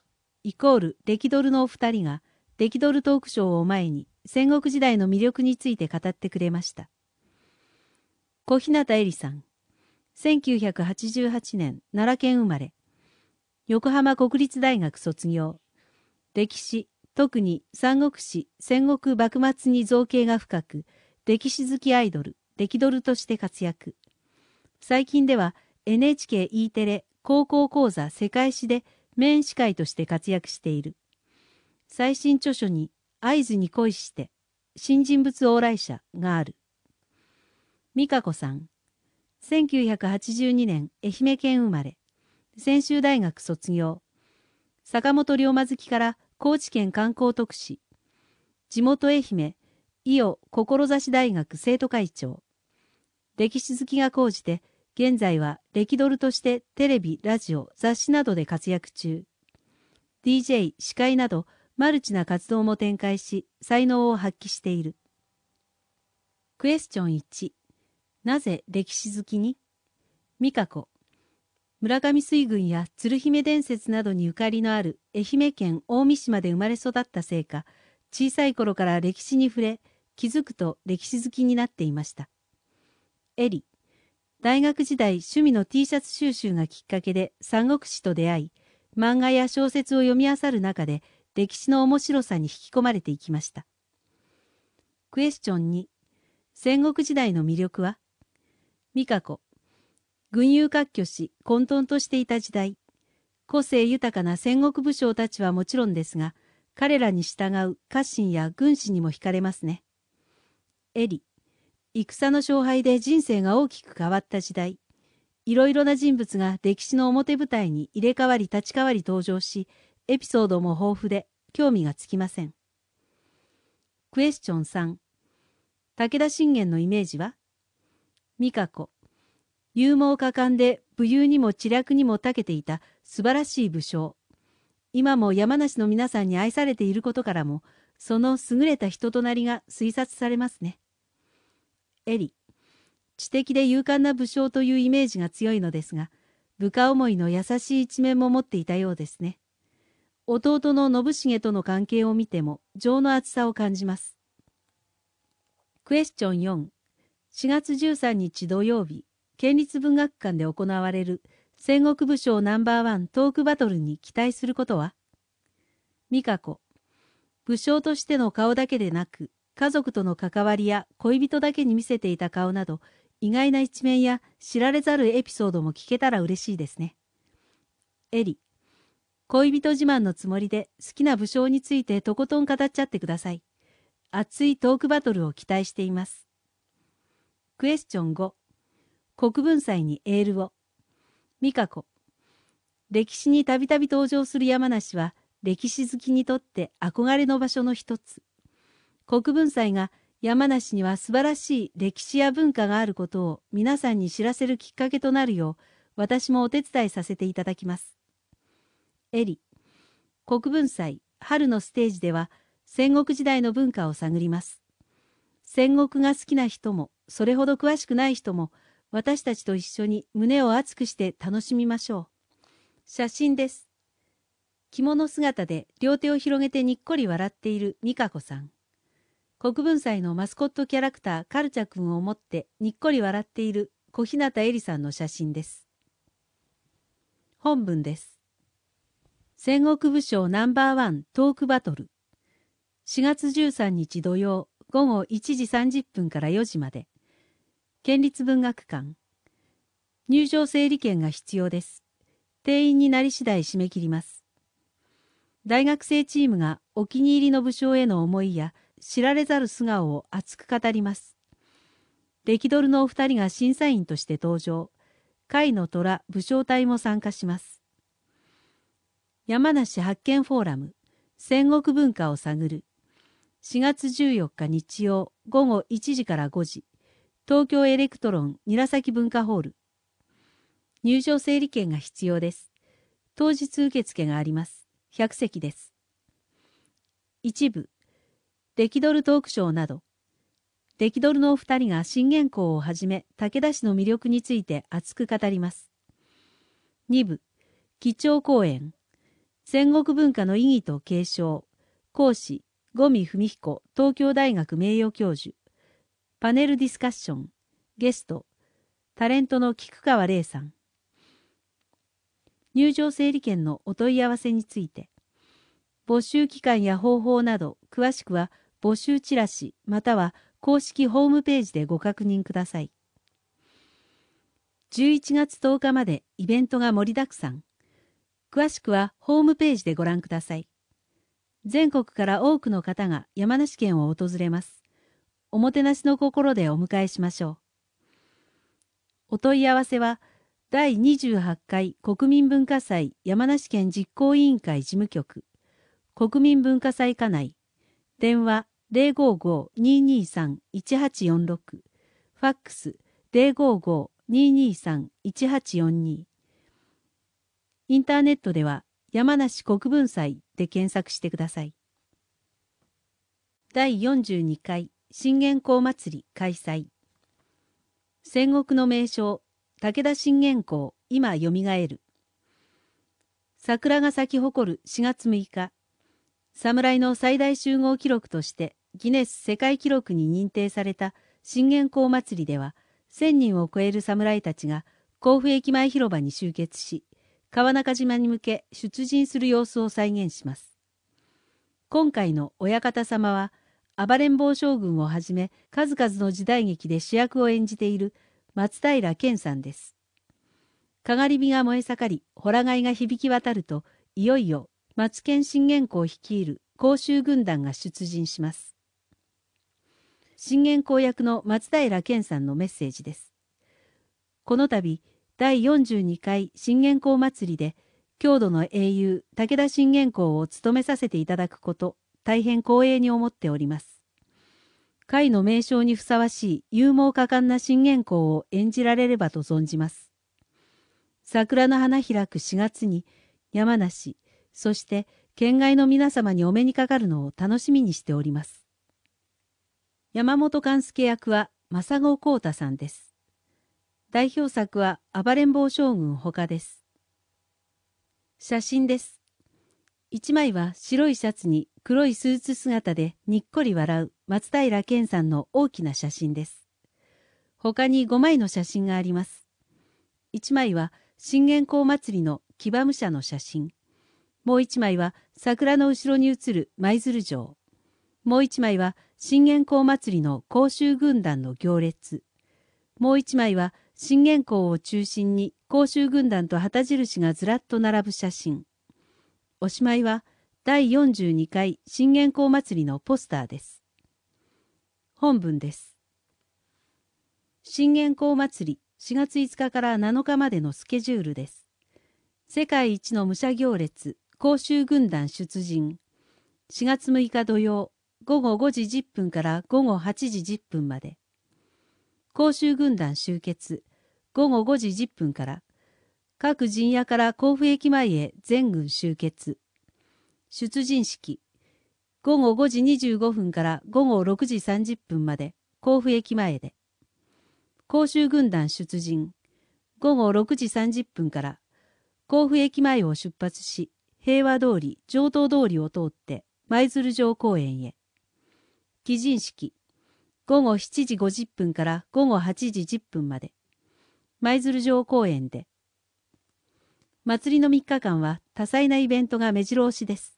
Speaker 1: イコールデキドルのお二人が、デキドルトークショーを前に、戦国時代の魅力について語ってくれました。小日向恵里さん、1988年奈良県生まれ、横浜国立大学卒業、歴史、特に三国史、戦国幕末に造形が深く、歴史好きアイドル、歴ドルとして活躍。最近では NHKE テレ高校講座世界史で面司会として活躍している。最新著書に合図に恋して、新人物往来者がある。美香子さん、1982年愛媛県生まれ、専修大学卒業。坂本龍馬好きから高知県観光特使。地元愛媛、伊予志大学生徒会長。歴史好きが高じて、現在は歴ドルとしてテレビ、ラジオ、雑誌などで活躍中。DJ、司会など、マルチな活動も展開し、才能を発揮している。クエスチョン1。なぜ歴史好きに美香子。村上水軍や鶴姫伝説などにゆかりのある愛媛県大三島で生まれ育ったせいか、小さい頃から歴史に触れ、気づくと歴史好きになっていました。エリ。大学時代趣味の T シャツ収集がきっかけで三国志と出会い、漫画や小説を読み漁る中で歴史の面白さに引き込まれていきました。クエスチョン2戦国時代の魅力は美香子群雄割拠し混沌としていた時代個性豊かな戦国武将たちはもちろんですが彼らに従う家臣や軍師にも惹かれますね。エリ戦の勝敗で人生が大きく変わった時代いろいろな人物が歴史の表舞台に入れ替わり立ち替わり登場しエピソードも豊富で興味がつきません。クエスチョン3武田信玄のイメージは美香子勇猛果敢で武勇にも知略にも長けていた素晴らしい武将今も山梨の皆さんに愛されていることからもその優れた人となりが推察されますね。エリ知的で勇敢な武将というイメージが強いのですが部下思いの優しい一面も持っていたようですね。弟の信繁との関係を見ても情の厚さを感じます。クエスチョン4 4月13日土曜日、県立文学館で行われる戦国武将ナンバーワントークバトルに期待することは美香子、武将としての顔だけでなく、家族との関わりや恋人だけに見せていた顔など、意外な一面や知られざるエピソードも聞けたら嬉しいですね。エリ、恋人自慢のつもりで好きな武将についてとことん語っちゃってください。熱いトークバトルを期待しています。クエスチョン5国文祭にエールを美香子歴史にたびたび登場する山梨は歴史好きにとって憧れの場所の一つ国文祭が山梨には素晴らしい歴史や文化があることを皆さんに知らせるきっかけとなるよう私もお手伝いさせていただきますエリ。国分祭春のステージでは戦国時代の文化を探ります。戦国が好きな人もそれほど詳しくない人も私たちと一緒に胸を熱くして楽しみましょう。写真です。着物姿で両手を広げてにっこり笑っている美香子さん。国分祭のマスコットキャラクターカルチャ君を持ってにっこり笑っている小日向恵里さんの写真です。本文です。戦国武将ナンバーワントークバトル。4月13日土曜午後1時30分から4時まで。県立文学館。入場整理券が必要です。定員になり次第締め切ります。大学生チームがお気に入りの武将への思いや知られざる素顔を熱く語ります。レキドルのお二人が審査員として登場。会の虎武将隊も参加します。山梨発見フォーラム戦国文化を探る4月14日日曜午後1時から5時東京エレクトロン韮崎文化ホール入場整理券が必要です当日受付があります100席です一部デキドルトークショーなどデキドルのお二人が新元校をはじめ武田氏の魅力について熱く語ります2部基調講演戦国文化の意義と継承、講師、五味文彦東京大学名誉教授、パネルディスカッション、ゲスト、タレントの菊川玲さん。入場整理券のお問い合わせについて、募集期間や方法など、詳しくは募集チラシまたは公式ホームページでご確認ください。11月10日までイベントが盛りだくさん。詳しくはホームページでご覧ください。全国から多くの方が山梨県を訪れます。おもてなしの心でお迎えしましょう。お問い合わせは、第28回国民文化祭山梨県実行委員会事務局、国民文化祭課内、電話055-223-1846、ファックス055-223-1842、インターネットでは山梨国分祭で検索してください。第42回信玄公祭り開催戦国の名将武田信玄公今よみがえる桜が咲き誇る4月6日侍の最大集合記録としてギネス世界記録に認定された信玄公祭りでは1000人を超える侍たちが甲府駅前広場に集結し川中島に向け出陣する様子を再現します。今回の親方様は暴れん坊将軍をはじめ数々の時代劇で主役を演じている松平健さんです。かがり火が燃え盛りほらがいが響き渡るといよいよ松健信玄公率いる甲州軍団が出陣します。信玄公役の松平健さんのメッセージです。この度第42回信玄公祭りで、郷土の英雄、武田信玄公を務めさせていただくこと、大変光栄に思っております。会の名称にふさわしい勇猛果敢な信玄公を演じられればと存じます。桜の花開く4月に、山梨、そして県外の皆様にお目にかかるのを楽しみにしております。山本勘助役は、正郷光太さんです。代表作は暴れん坊将軍ほかです。写真です。一枚は白いシャツに黒いスーツ姿でにっこり笑う松平健さんの大きな写真です。他に5枚の写真があります。一枚は信玄公祭りの騎馬武者の写真。もう一枚は桜の後ろに映る舞鶴城。もう一枚は信玄公祭りの甲州軍団の行列。もう一枚は信玄公を中心に甲州軍団と旗印がずらっと並ぶ写真。おしまいは第42回信玄公祭りのポスターです。本文です。信玄公祭り4月5日から7日までのスケジュールです。世界一の武者行列、甲州軍団出陣。4月6日土曜、午後5時10分から午後8時10分まで。甲州軍団集結、午後5時10分から、各陣屋から甲府駅前へ全軍集結。出陣式、午後5時25分から午後6時30分まで、甲府駅前で。甲州軍団出陣、午後6時30分から、甲府駅前を出発し、平和通り、上等通りを通って、舞鶴城公園へ。帰陣式、午後7時50分から午後8時10分まで。舞鶴城公園で。祭りの3日間は多彩なイベントが目白押しです。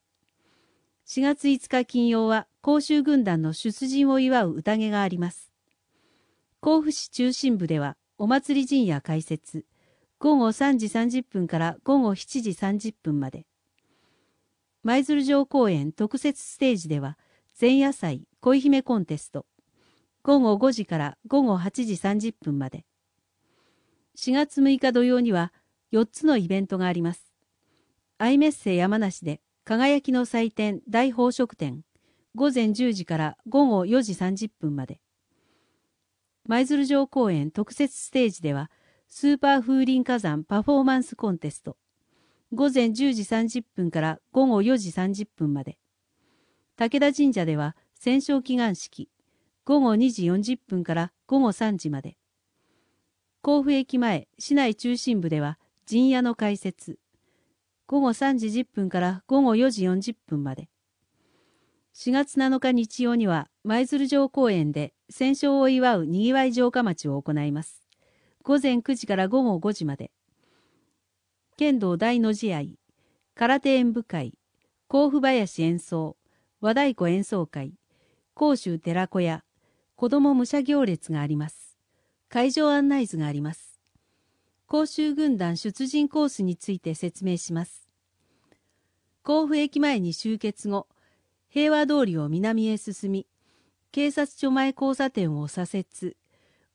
Speaker 1: 4月5日金曜は甲州軍団の出陣を祝う宴があります。甲府市中心部ではお祭り陣屋開設、午後3時30分から午後7時30分まで。舞鶴城公園特設ステージでは前夜祭恋姫コンテスト、午後5時から午後8時30分まで。4月6日土曜には4つのイベントがあります。アイメッセ山梨で輝きの祭典大宝飾展午前10時から午後4時30分まで。舞鶴城公園特設ステージではスーパー風林火山パフォーマンスコンテスト午前10時30分から午後4時30分まで。武田神社では戦勝祈願式午後2時40分から午後3時まで。甲府駅前市内中心部では陣屋の開設。午後3時10分から午後4時40分まで。4月7日日曜には舞鶴城公園で戦勝を祝うにぎわい城下町を行います。午前9時から午後5時まで。剣道大の字合い、空手演舞会、甲府林演奏、和太鼓演奏会、甲州寺子屋、子供武者行列があります。会場案内図があります。甲州軍団出陣コースについて説明します。甲府駅前に集結後、平和通りを南へ進み、警察署前交差点を左折、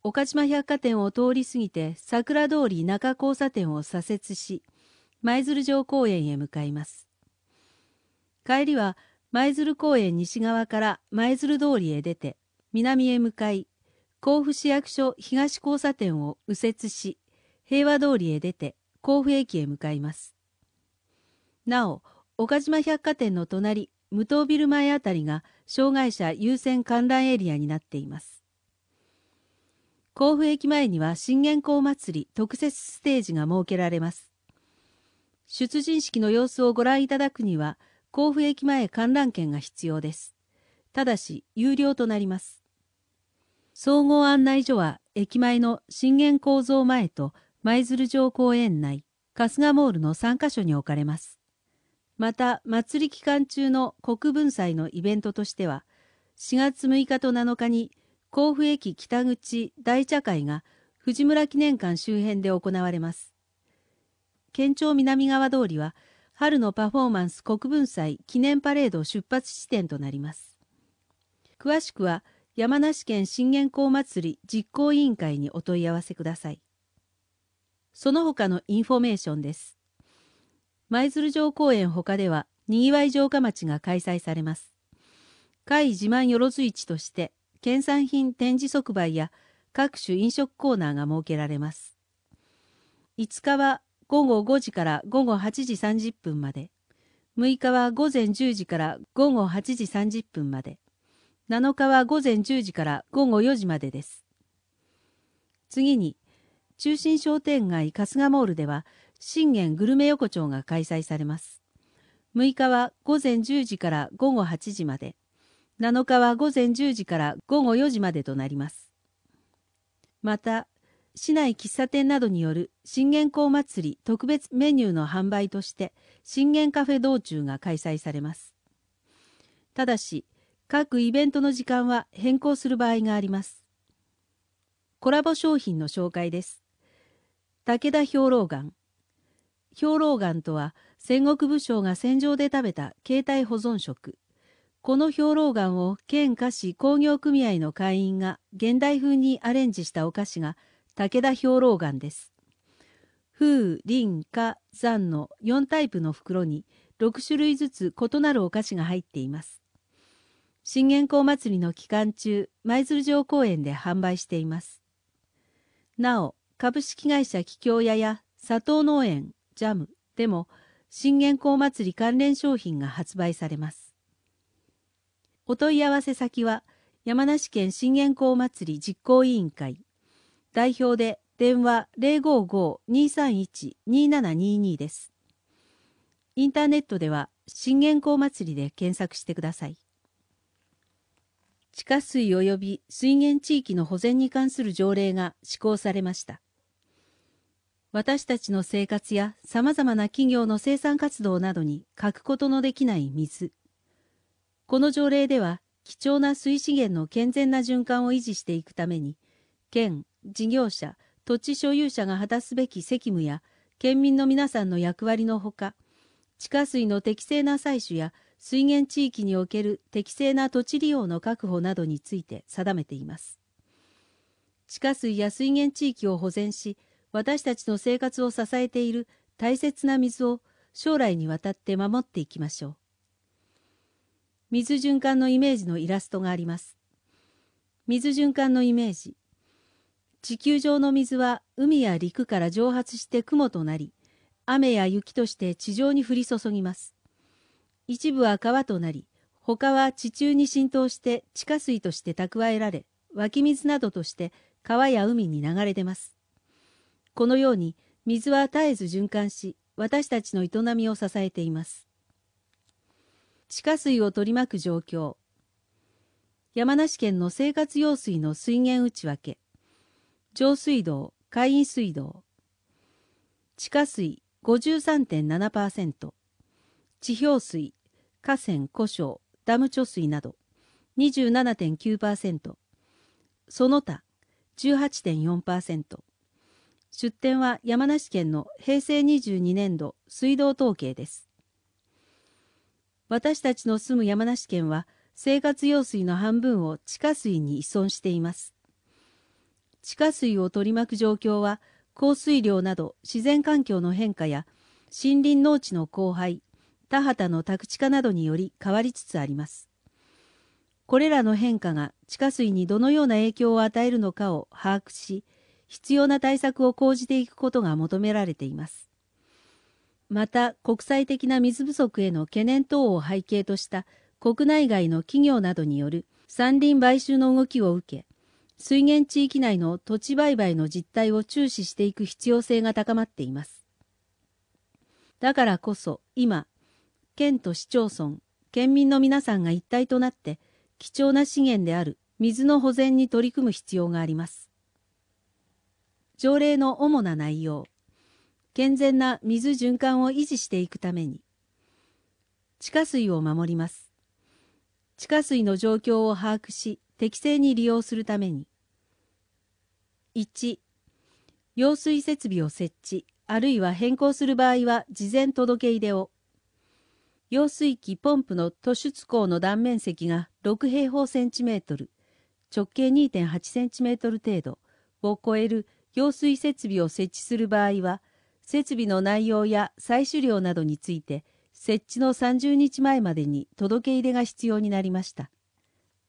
Speaker 1: 岡島百貨店を通り過ぎて桜通り中交差点を左折し、舞鶴城公園へ向かいます。帰りは舞鶴公園西側から舞鶴通りへ出て、南へ向かい、甲府市役所東交差点を右折し、平和通りへ出て甲府駅へ向かいます。なお、岡島百貨店の隣、無糖ビル前あたりが障害者優先観覧エリアになっています。甲府駅前には信玄公祭り特設ステージが設けられます。出陣式の様子をご覧いただくには、甲府駅前観覧券が必要です。ただし、有料となります。総合案内所は駅前の震源構造前と舞鶴城公園内、春日モールの3カ所に置かれます。また、祭り期間中の国分祭のイベントとしては、4月6日と7日に甲府駅北口大茶会が藤村記念館周辺で行われます。県庁南側通りは、春のパフォーマンス国分祭記念パレード出発地点となります。詳しくは、山梨県信玄公祭り実行委員会にお問い合わせください。その他のインフォメーションです。舞鶴城公園他では、にぎわい城下町が開催されます。会自慢よろず市として、県産品展示即売や各種飲食コーナーが設けられます。5日は午後5時から午後8時30分まで、6日は午前10時から午後8時30分まで、7日は午前10時から午後4時までです。次に、中心商店街春日モールでは、信玄グルメ横丁が開催されます。6日は午前10時から午後8時まで、7日は午前10時から午後4時までとなります。また、市内喫茶店などによる信玄公祭り特別メニューの販売として、信玄カフェ道中が開催されます。ただし、各イベントの時間は変更する場合があります。コラボ商品の紹介です。武田兵糧丸兵糧丸とは戦国武将が戦場で食べた携帯保存食。この兵糧丸を県菓子工業組合の会員が現代風にアレンジしたお菓子が武田兵糧丸です。風、林、火、山の4タイプの袋に6種類ずつ異なるお菓子が入っています。信玄公祭りの期間中舞鶴城公園で販売していますなお株式会社桔梗屋や佐藤農園ジャムでも信玄公祭り関連商品が発売されますお問い合わせ先は山梨県信玄公祭り実行委員会代表で電話055-231-2722ですインターネットでは信玄公祭りで検索してください地下水及び水源地域の保全に関する条例が施行されました。私たちの生活や様々な企業の生産活動などに欠くことのできない水。この条例では、貴重な水資源の健全な循環を維持していくために、県、事業者、土地所有者が果たすべき責務や、県民の皆さんの役割のほか、地下水の適正な採取や水源地域における適正な土地利用の確保などについて定めています。地下水や水源地域を保全し、私たちの生活を支えている大切な水を将来にわたって守っていきましょう。水循環のイメージのイラストがあります。水循環のイメージ。地球上の水は海や陸から蒸発して雲となり、雨や雪として地上に降り注ぎます。一部は川となり、他は地中に浸透して地下水として蓄えられ、湧き水などとして川や海に流れ出ます。このように水は絶えず循環し、私たちの営みを支えています。地下水を取り巻く状況。山梨県の生活用水の水源内訳。上水道、下院水道。地下水53.7%。地表水河川、湖沼、ダム貯水など27.9%、その他18.4%、出典は山梨県の平成22年度水道統計です。私たちの住む山梨県は生活用水の半分を地下水に依存しています。地下水を取り巻く状況は降水量など自然環境の変化や森林農地の荒廃田畑の宅地化などにより変わりつつあります。これらの変化が地下水にどのような影響を与えるのかを把握し、必要な対策を講じていくことが求められています。また、国際的な水不足への懸念等を背景とした国内外の企業などによる山林買収の動きを受け、水源地域内の土地売買の実態を注視していく必要性が高まっています。だからこそ今、県と市町村、県民の皆さんが一体となって、貴重な資源である水の保全に取り組む必要があります。条例の主な内容、健全な水循環を維持していくために、地下水を守ります。地下水の状況を把握し、適正に利用するために、1、用水設備を設置、あるいは変更する場合は事前届け入れを、揚水機ポンプの突出口の断面積が6平方センチメートル、直径2.8センチメートル程度を超える揚水設備を設置する場合は、設備の内容や採取量などについて、設置の30日前までに届け入れが必要になりました。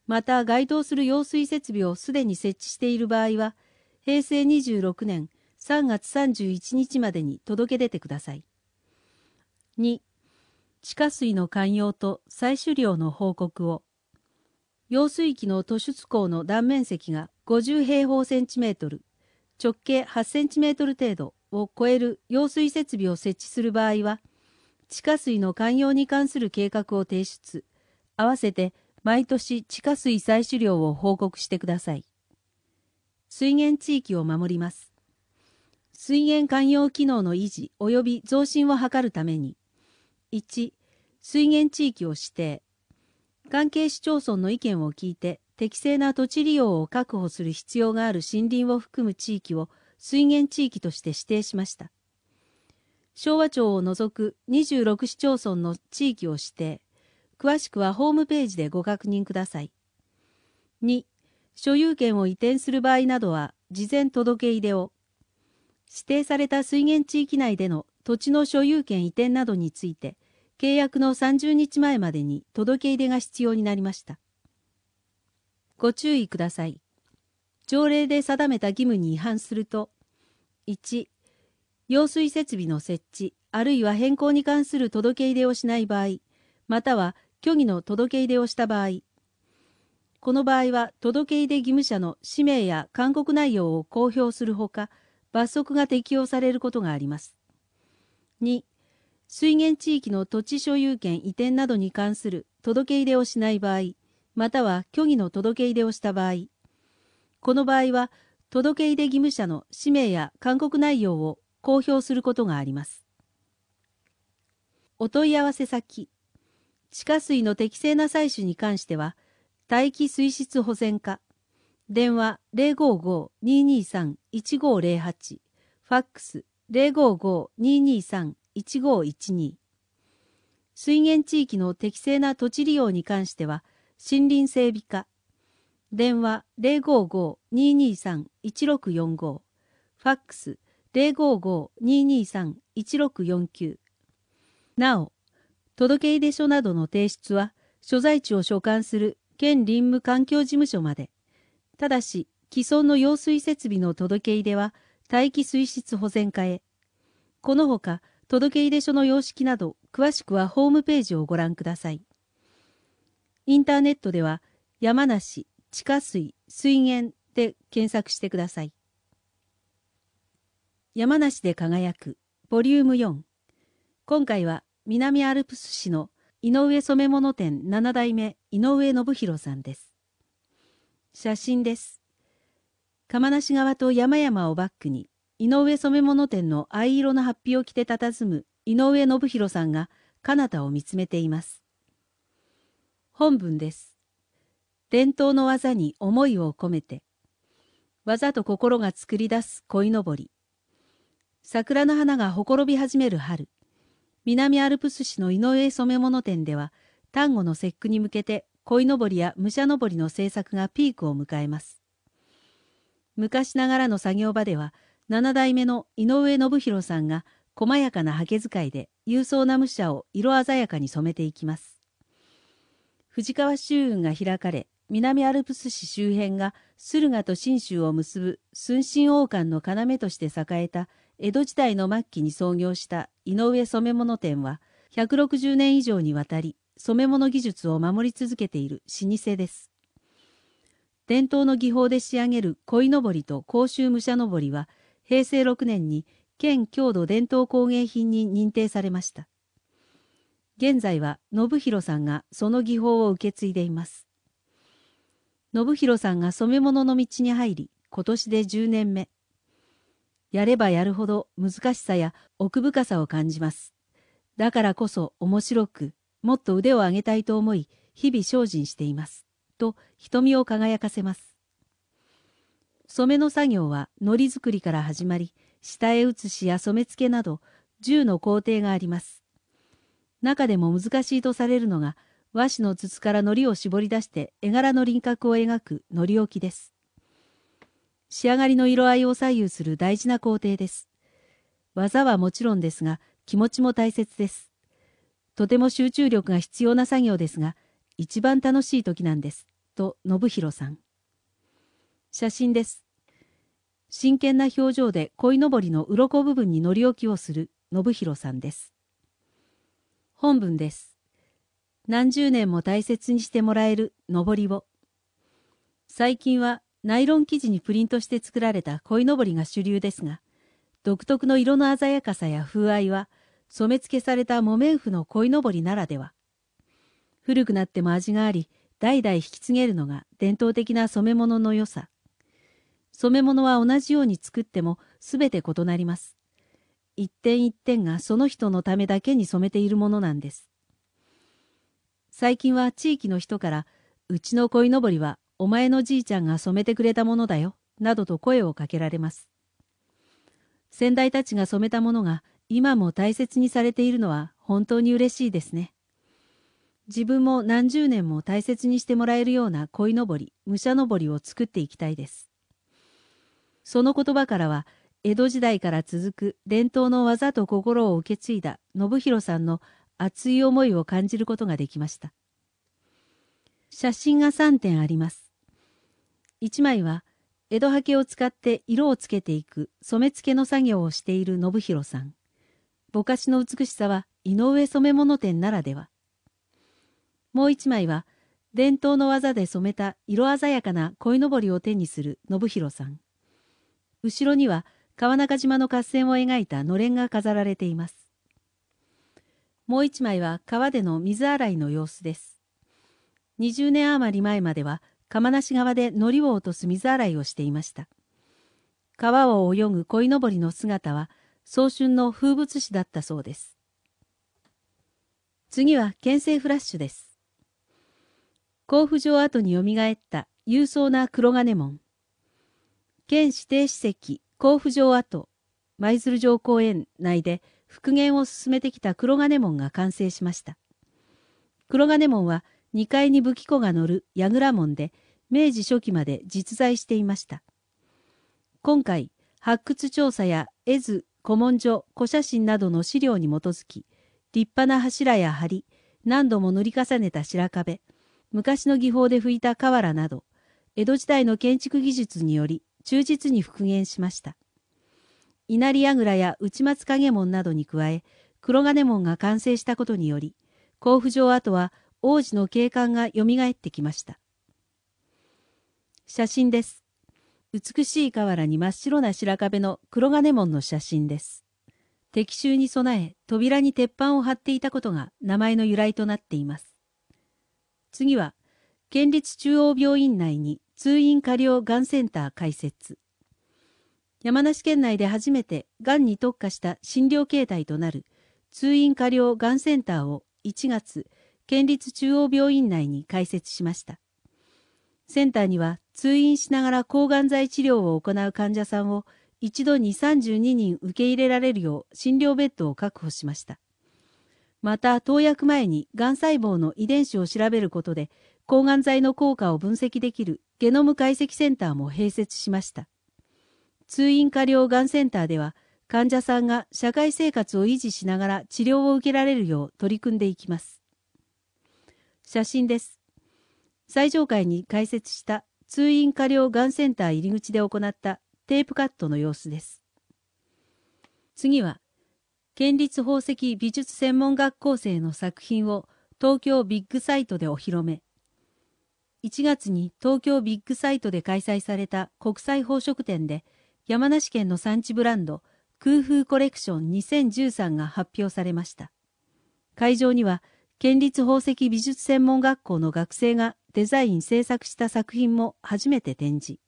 Speaker 1: また、該当する揚水設備をすでに設置している場合は、平成26年3月31日までに届け出てください。2地下水の寛容と採取量の報告を、用水器の突出口の断面積が50平方センチメートル、直径8センチメートル程度を超える用水設備を設置する場合は、地下水の寛容に関する計画を提出、合わせて毎年地下水採取量を報告してください。水源地域を守ります。水源寛容機能の維持及び増進を図るために、1水源地域を指定関係市町村の意見を聞いて適正な土地利用を確保する必要がある森林を含む地域を水源地域として指定しました昭和町を除く26市町村の地域を指定詳しくはホームページでご確認ください2所有権を移転する場合などは事前届け入れを指定された水源地域内での土地の所有権移転などについて、契約の30日前までに届け出が必要になりました。ご注意ください。条例で定めた義務に違反すると、1、用水設備の設置、あるいは変更に関する届け入れをしない場合、または虚偽の届け入れをした場合、この場合は届け入れ義務者の氏名や勧告内容を公表するほか、罰則が適用されることがあります。2水源地域の土地所有権移転などに関する届け入れをしない場合または虚偽の届け入れをした場合この場合は届け入れ義務者の氏名や勧告内容を公表することがありますお問い合わせ先地下水の適正な採取に関しては大気水質保全課電話055-223-1508ファックス055-223-1512水源地域の適正な土地利用に関しては森林整備課電話055-223-1645ファックス055-223-1649なお届出書などの提出は所在地を所管する県林務環境事務所までただし既存の用水設備の届け出は大気水質保全課へ。このほか、届入書の様式など、詳しくはホームページをご覧ください。インターネットでは、山梨、地下水、水源で検索してください。山梨で輝く、ボリューム4。今回は、南アルプス市の井上染物店7代目井上信弘さんです。写真です。釜梨川と山々をバックに、井上染物店の藍色のハッを着て佇む井上信弘さんが、彼方を見つめています。本文です。伝統の技に思いを込めて、技と心が作り出す鯉のぼり。桜の花がほころび始める春、南アルプス市の井上染物店では、端午の節句に向けて鯉のぼりや武者のぼりの制作がピークを迎えます。昔ながらの作業場では七代目の井上信弘さんが細やかな刷毛使いで勇壮な武者を色鮮やかに染めていきます。藤川周雲が開かれ南アルプス市周辺が駿河と信州を結ぶ寸心王冠の要として栄えた江戸時代の末期に創業した井上染物店は160年以上にわたり染物技術を守り続けている老舗です。伝統の技法で仕上げる鯉のぼりと甲州武者のぼりは、平成6年に県郷土伝統工芸品に認定されました。現在は信弘さんがその技法を受け継いでいます。信弘さんが染め物の道に入り、今年で10年目。やればやるほど難しさや奥深さを感じます。だからこそ面白く、もっと腕を上げたいと思い、日々精進しています。と瞳を輝かせます。染めの作業は糊作りから始まり、下へ写しや染め付けなど10の工程があります。中でも難しいとされるのが、和紙の筒から糊を絞り出して絵柄の輪郭を描く糊置きです。仕上がりの色合いを左右する大事な工程です。技はもちろんですが、気持ちも大切です。とても集中力が必要な作業ですが、一番楽しい時なんです。と信弘さん。写真です。真剣な表情で鯉のぼりの鱗部分に乗り置きをする信弘さんです。本文です。何十年も大切にしてもらえるのぼりを。最近はナイロン生地にプリントして作られた鯉のぼりが主流ですが、独特の色の鮮やかさや風合いは、染め付けされた木綿布の鯉のぼりならでは。古くなっても味があり、代々引き継げるのが伝統的な染め物の良さ。染め物は同じように作っても全て異なります。一点一点がその人のためだけに染めているものなんです。最近は地域の人から、うちの鯉のぼりはお前のじいちゃんが染めてくれたものだよ、などと声をかけられます。先代たちが染めたものが今も大切にされているのは本当に嬉しいですね。自分も何十年も大切にしてもらえるような鯉のぼり、武者のぼりを作っていきたいです。その言葉からは、江戸時代から続く伝統の技と心を受け継いだ信弘さんの熱い思いを感じることができました。写真が3点あります。1枚は、江戸刷毛を使って色をつけていく染付の作業をしている信弘さん。ぼかしの美しさは井上染物店ならでは。もう一枚は、伝統の技で染めた色鮮やかな鯉のぼりを手にする信弘さん。後ろには、川中島の合戦を描いたのれんが飾られています。もう一枚は川での水洗いの様子です。20年余り前までは、釜無川で海苔を落とす水洗いをしていました。川を泳ぐ鯉のぼりの姿は、早春の風物詩だったそうです。次は、県政フラッシュです。甲府城跡によみがえった勇壮な黒金門。県指定史跡甲府城跡、舞鶴城公園内で復元を進めてきた黒金門が完成しました。黒金門は2階に武器庫が乗る櫓門で、明治初期まで実在していました。今回、発掘調査や絵図、古文書、古写真などの資料に基づき、立派な柱や梁、何度も塗り重ねた白壁、昔の技法で拭いた瓦など、江戸時代の建築技術により忠実に復元しました。稲荷櫓や内松影門などに加え、黒金門が完成したことにより、甲府城跡は王子の景観が蘇ってきました。写真です。美しい瓦に真っ白な白壁の黒金門の写真です。敵襲に備え、扉に鉄板を張っていたことが名前の由来となっています。次は、県立中央病院内に通院過療がんセンター開設。山梨県内で初めてがんに特化した診療形態となる通院過療がんセンターを1月、県立中央病院内に開設しました。センターには通院しながら抗がん剤治療を行う患者さんを一度に32人受け入れられるよう診療ベッドを確保しました。また投薬前にがん細胞の遺伝子を調べることで抗がん剤の効果を分析できるゲノム解析センターも併設しました通院科療がんセンターでは患者さんが社会生活を維持しながら治療を受けられるよう取り組んでいきます写真です最上階に開設した通院科療がんセンター入り口で行ったテープカットの様子です次は県立宝石美術専門学校生の作品を東京ビッグサイトでお披露目。1月に東京ビッグサイトで開催された国際宝飾展で山梨県の産地ブランド空風コレクション2013が発表されました。会場には県立宝石美術専門学校の学生がデザイン制作した作品も初めて展示。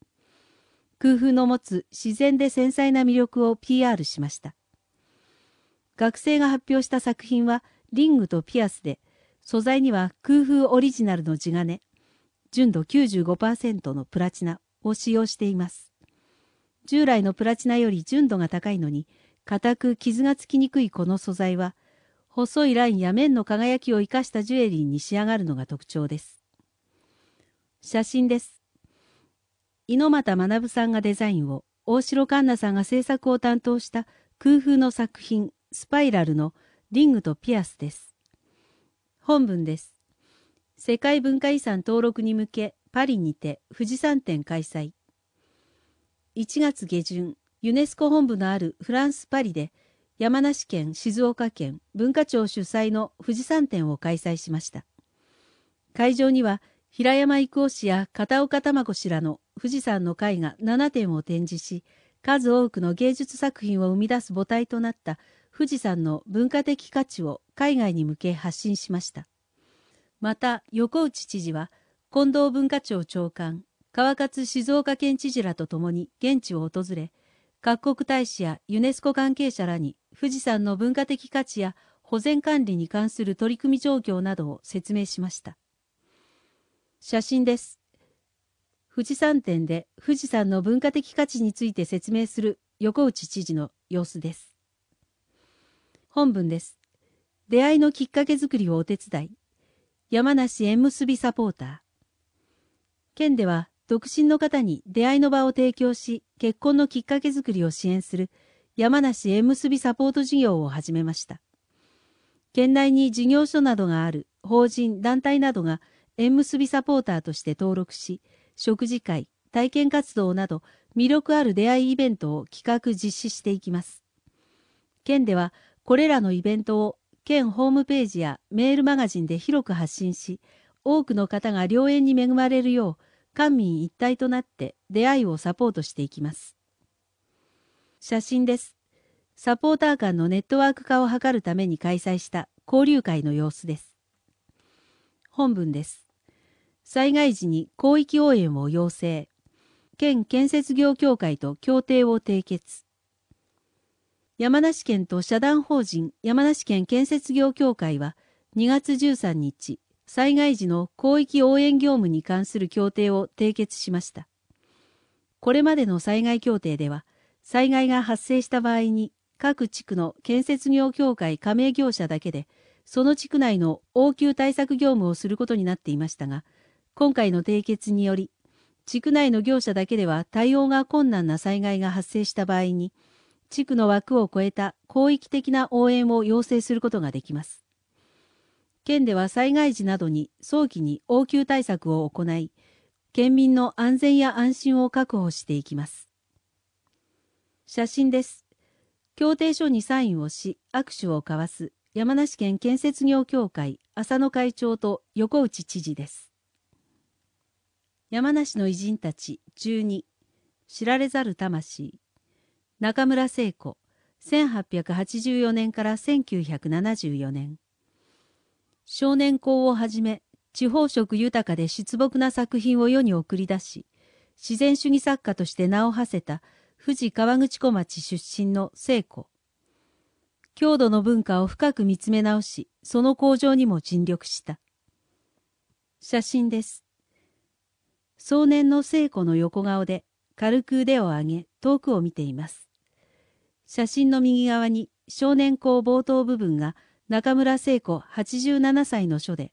Speaker 1: 空風の持つ自然で繊細な魅力を PR しました。学生が発表した作品はリングとピアスで、素材には空風オリジナルの地金、純度95%のプラチナを使用しています。従来のプラチナより純度が高いのに、固く傷がつきにくいこの素材は、細いラインや面の輝きを生かしたジュエリーに仕上がるのが特徴です。写真です。猪俣学さんがデザインを、大城環奈さんが制作を担当した空風の作品スパイラルのリングとピアスです。本文です。世界文化遺産登録に向けパリにて富士山展開催。1月下旬、ユネスコ本部のあるフランス・パリで山梨県、静岡県、文化庁主催の富士山展を開催しました。会場には平山郁夫氏や片岡玉子氏らの富士山の絵画7点を展示し、数多くの芸術作品を生み出す母体となった富士山の文化的価値を海外に向け発信しました。また、横内知事は、近藤文化庁長官、川勝静岡県知事らとともに現地を訪れ、各国大使やユネスコ関係者らに富士山の文化的価値や保全管理に関する取り組み状況などを説明しました。写真です。富士山展で富士山の文化的価値について説明する横内知事の様子です。本文です。出会いのきっかけづくりをお手伝い。山梨縁結びサポーター。県では、独身の方に出会いの場を提供し、結婚のきっかけづくりを支援する山梨縁結びサポート事業を始めました。県内に事業所などがある法人、団体などが縁結びサポーターとして登録し、食事会、体験活動など魅力ある出会いイベントを企画実施していきます。県ではこれらのイベントを県ホームページやメールマガジンで広く発信し、多くの方が良縁に恵まれるよう、官民一体となって出会いをサポートしていきます。写真です。サポーター間のネットワーク化を図るために開催した交流会の様子です。本文です。災害時に広域応援を要請。県建設業協会と協定を締結。山梨県と社団法人山梨県建設業協会は2月13日、災害時の広域応援業務に関する協定を締結しました。これまでの災害協定では、災害が発生した場合に各地区の建設業協会加盟業者だけで、その地区内の応急対策業務をすることになっていましたが、今回の締結により、地区内の業者だけでは対応が困難な災害が発生した場合に、地区の枠を超えた広域的な応援を要請することができます。県では災害時などに早期に応急対策を行い、県民の安全や安心を確保していきます。写真です。協定書にサインをし、握手を交わす山梨県建設業協会浅野会長と横内知事です。山梨の偉人たち12知られざる魂中村聖子1884年から1974年少年校をはじめ地方色豊かで出没な作品を世に送り出し自然主義作家として名を馳せた富士河口湖町出身の聖子郷土の文化を深く見つめ直しその向上にも尽力した写真です壮年の聖子の横顔で軽く腕を上げ遠くを見ています写真の右側に少年校冒頭部分が中村聖子87歳の書で、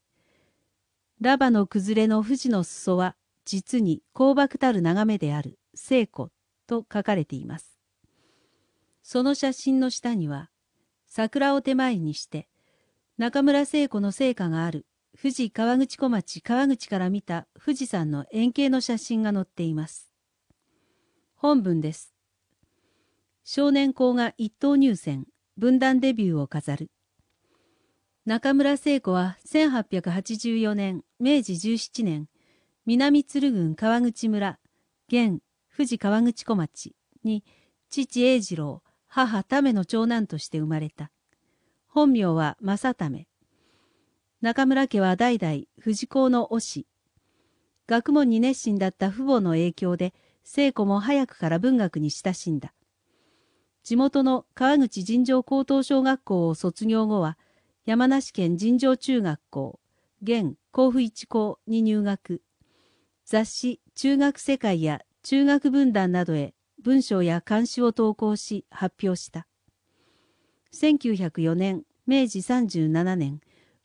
Speaker 1: ラバの崩れの富士の裾は実に光漠たる眺めである聖子と書かれています。その写真の下には、桜を手前にして、中村聖子の成果がある富士河口湖町川口から見た富士山の円形の写真が載っています。本文です。少年校が一等入選、分断デビューを飾る。中村聖子は1884年、明治17年、南鶴郡川口村、現富士川口小町に、父英次郎、母為の長男として生まれた。本名は正為。中村家は代々富士校の推し。学問に熱心だった父母の影響で、聖子も早くから文学に親しんだ。地元の川口尋常高等小学校を卒業後は、山梨県尋常中学校、現甲府一高に入学。雑誌中学世界や中学文壇などへ文章や漢詩を投稿し発表した。1904年、明治37年、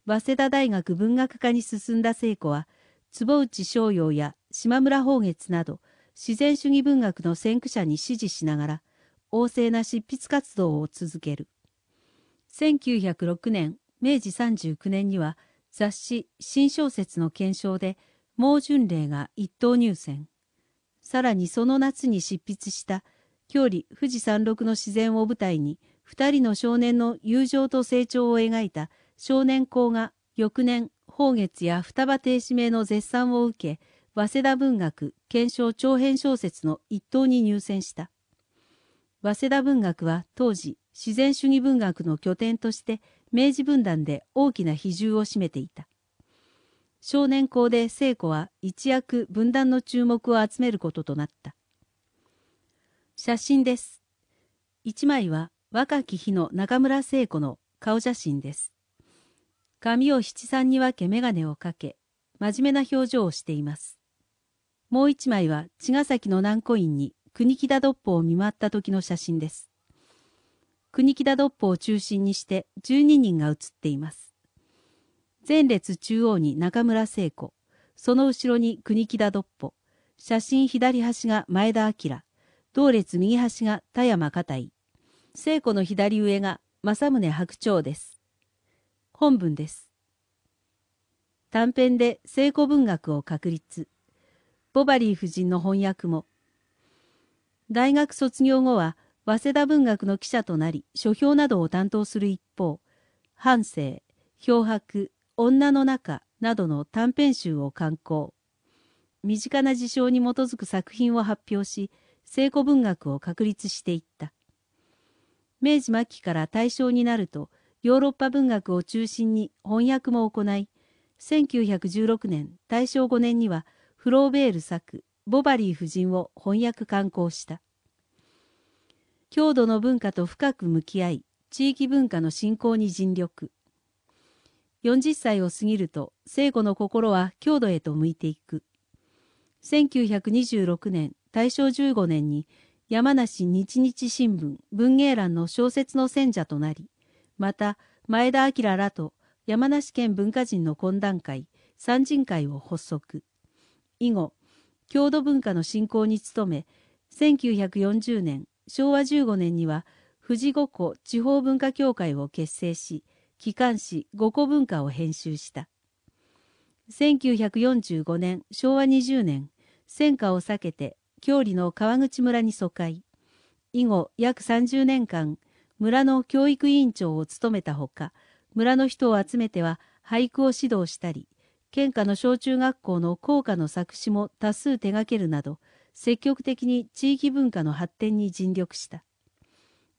Speaker 1: 早稲田大学文学科に進んだ聖子は、坪内逍遥や島村宝月など自然主義文学の先駆者に支持しながら、旺盛な執筆活動を続ける。1906年、明治39年には雑誌新小説の検証で毛順礼が一等入選。さらにその夏に執筆した郷里富士山麓の自然を舞台に2人の少年の友情と成長を描いた少年校が翌年、宝月や双葉亭指名の絶賛を受け、早稲田文学検証長編小説の一等に入選した。早稲田文学は当時自然主義文学の拠点として明治文壇で大きな比重を占めていた。少年校で聖子は一躍文壇の注目を集めることとなった。写真です。一枚は若き日の中村聖子の顔写真です。髪を七三に分け眼鏡をかけ、真面目な表情をしています。もう一枚は茅ヶ崎の南古院に国木田独歩を見回った時の写真です。国木田独歩を中心にして12人が写っています。前列中央に中村聖子、その後ろに国木田独歩、写真左端が前田明、同列右端が田山片井、聖子の左上が政宗白鳥です。本文です。短編で聖子文学を確立。ボバリー夫人の翻訳も、大学卒業後は、早稲田文学の記者となり、書評などを担当する一方、半生」「漂白、女の中などの短編集を刊行。身近な事象に基づく作品を発表し、聖子文学を確立していった。明治末期から大正になると、ヨーロッパ文学を中心に翻訳も行い、1916年、大正5年には、フローベール作、ボバリー夫人を翻訳刊行した。郷土の文化と深く向き合い、地域文化の振興に尽力。40歳を過ぎると、聖子の心は郷土へと向いていく。1926年、大正15年に、山梨日日新聞文芸欄の小説の選者となり、また前田明らと山梨県文化人の懇談会、三人会を発足。以後、郷土文化の振興に努め、1940年、昭和15年には、富士五湖地方文化協会を結成し、機関誌五湖文化を編集した。1945年、昭和20年、戦火を避けて、郷里の川口村に疎開。以後、約30年間、村の教育委員長を務めたほか、村の人を集めては俳句を指導したり、県下の小中学校の校歌の作詞も多数手掛けるなど、積極的に地域文化の発展に尽力した。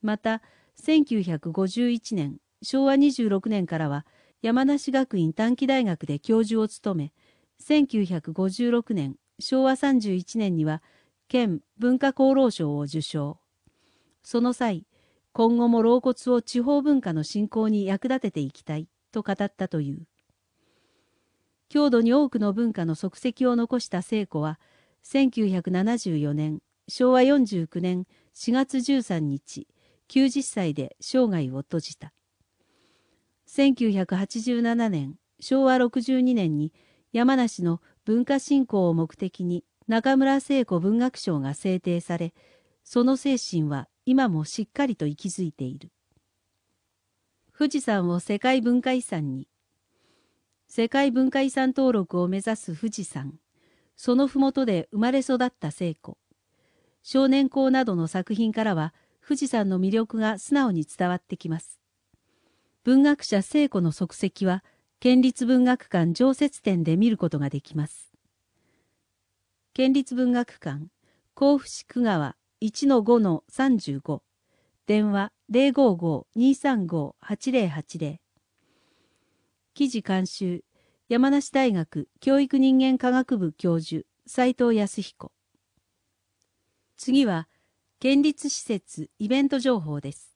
Speaker 1: また、1951年、昭和26年からは、山梨学院短期大学で教授を務め、1956年、昭和31年には、県文化功労賞を受賞。その際、今後も老骨を地方文化の振興に役立てていきたいと語ったという。郷土に多くの文化の足跡を残した聖子は、1974年、昭和49年4月13日、90歳で生涯を閉じた。1987年、昭和62年に山梨の文化振興を目的に中村聖子文学賞が制定され、その精神は今もしっかりと息づいている。富士山を世界文化遺産に、世界文化遺産登録を目指す富士山、その麓で生まれ育った聖子、少年校などの作品からは富士山の魅力が素直に伝わってきます。文学者聖子の足跡は、県立文学館常設展で見ることができます。県立文学館、甲府市久川1-5-35、電話055-235-8080。記事監修、山梨大学教育人間科学部教授斉藤康彦次は県立施設イベント情報です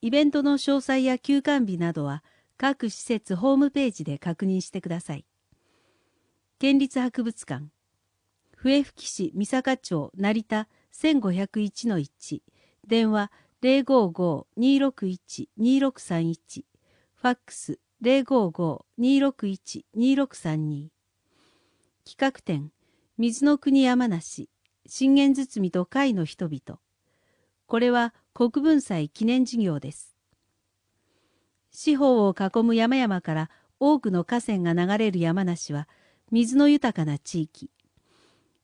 Speaker 1: イベントの詳細や休館日などは各施設ホームページで確認してください県立博物館笛吹市三坂町成田1501の1電話055-261-2631ファックス055-261-2632企画展水の国山梨信玄堤と海の人々これは国分祭記念事業です四方を囲む山々から多くの河川が流れる山梨は水の豊かな地域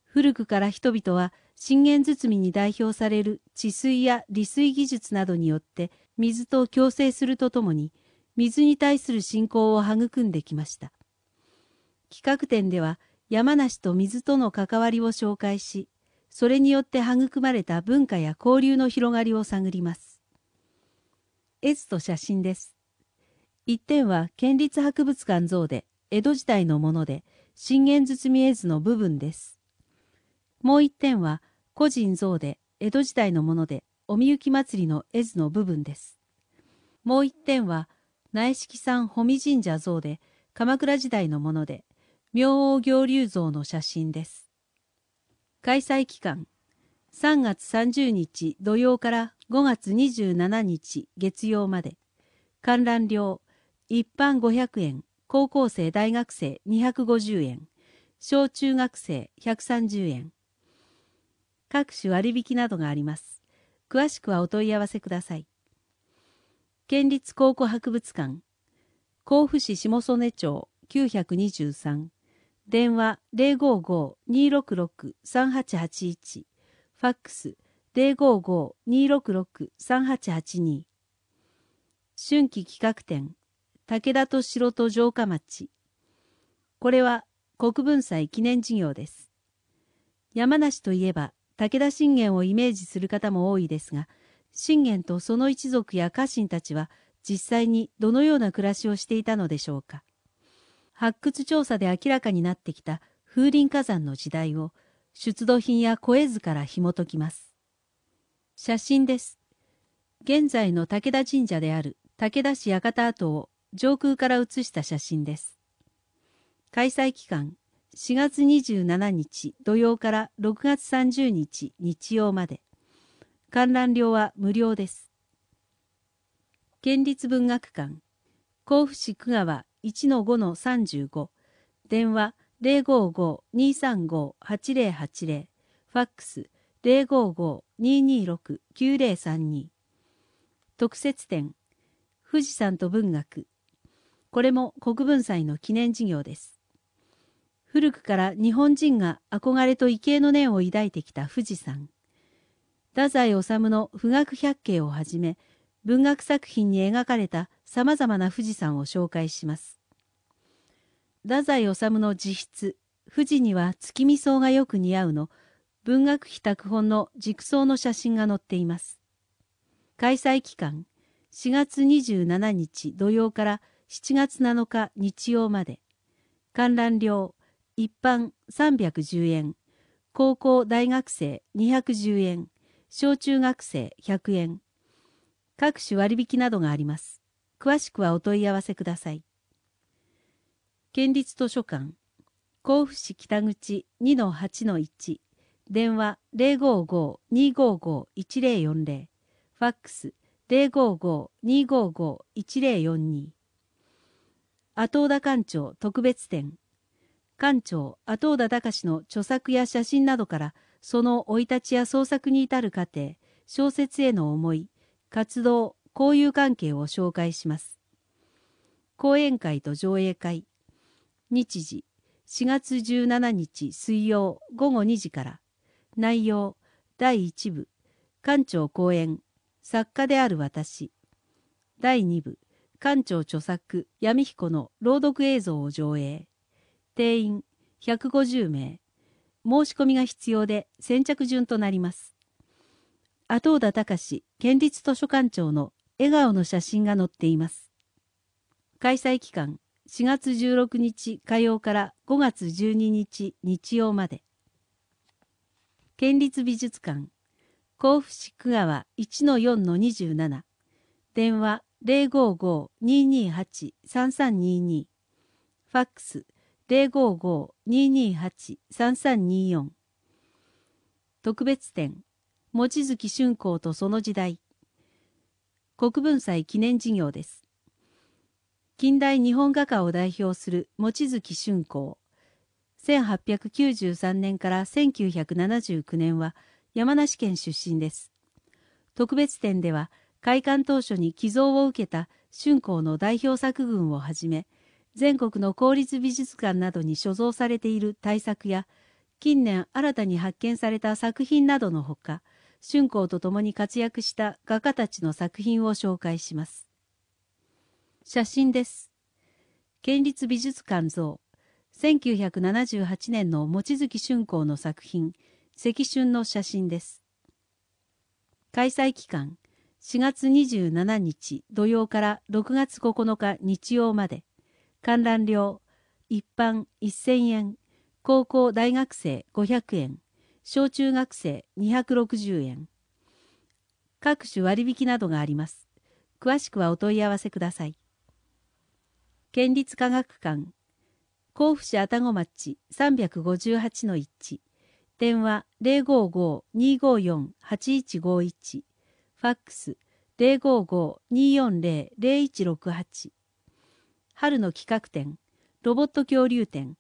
Speaker 1: 古くから人々は信玄堤に代表される治水や利水技術などによって水と共生するとともに水に対する信仰を育んできました。企画展では山梨と水との関わりを紹介し、それによって育まれた文化や交流の広がりを探ります。絵図と写真です。一点は県立博物館像で江戸時代のもので、信玄包絵図の部分です。もう一点は個人像で江戸時代のもので、おみゆき祭りの絵図の部分です。もう一点は内式山保見神社像で鎌倉時代のもので明王行流像の写真です。開催期間3月30日土曜から5月27日月曜まで観覧料一般500円高校生大学生250円小中学生130円各種割引などがあります詳しくはお問い合わせください県立考古博物館甲府市下曽根町923電話055-266-3881ファックス055-266-3882春季企画展武田と城と城下町これは国分祭記念事業です山梨といえば武田信玄をイメージする方も多いですが信玄とその一族や家臣たちは実際にどのような暮らしをしていたのでしょうか。発掘調査で明らかになってきた風林火山の時代を出土品や小図から紐解きます。写真です。現在の武田神社である武田市館跡を上空から写した写真です。開催期間4月27日土曜から6月30日日曜まで。観覧料は無料です。県立文学館、甲府市久川1-5-35、電話055-235-8080、ファックス055-226-9032。特設展、富士山と文学。これも国文祭の記念事業です。古くから日本人が憧れと畏敬の念を抱いてきた富士山。太宰治の富岳百景をはじめ、文学作品に描かれた様々な富士山を紹介します。太宰治の自筆、富士には月見草がよく似合うの、文学費拓本の軸層の写真が載っています。開催期間、4月27日土曜から7月7日日曜まで。観覧料、一般310円、高校大学生210円、小中学生100円。各種割引などがあります。詳しくはお問い合わせください。県立図書館、甲府市北口2-8-1、電話055-255-1040、ファックス055-255-1042。後田館長特別展、館長後田隆の著作や写真などから、その生い立ちや創作に至る過程、小説への思い、活動、交友関係を紹介します。講演会と上映会、日時、4月17日水曜午後2時から、内容、第1部、館長講演、作家である私、第2部、館長著作、闇彦の朗読映像を上映、定員150名、申し込みが必要で先着順となります。後田隆県立図書館長の笑顔の写真が載っています。開催期間4月16日火曜から5月12日日曜まで。県立美術館甲府市久川1-4-27電話055-228-3322ファックス055-228-3324特別展望月春光とその時代国分祭記念事業です近代日本画家を代表する望月春光1893年から1979年は山梨県出身です特別展では開館当初に寄贈を受けた春光の代表作群をはじめ「全国の公立美術館などに所蔵されている大作や近年新たに発見された作品などのほか春光と共に活躍した画家たちの作品を紹介します。写真です。県立美術館像1978年の望月春光の作品赤春の写真です。開催期間4月27日土曜から6月9日日曜まで観覧料、一般1000円、高校大学生500円、小中学生260円。各種割引などがあります。詳しくはお問い合わせください。県立科学館、甲府市愛宕町358-1、電話055-254-8151、ファックス055-240-0168、春の企画展、ロボット恐竜展、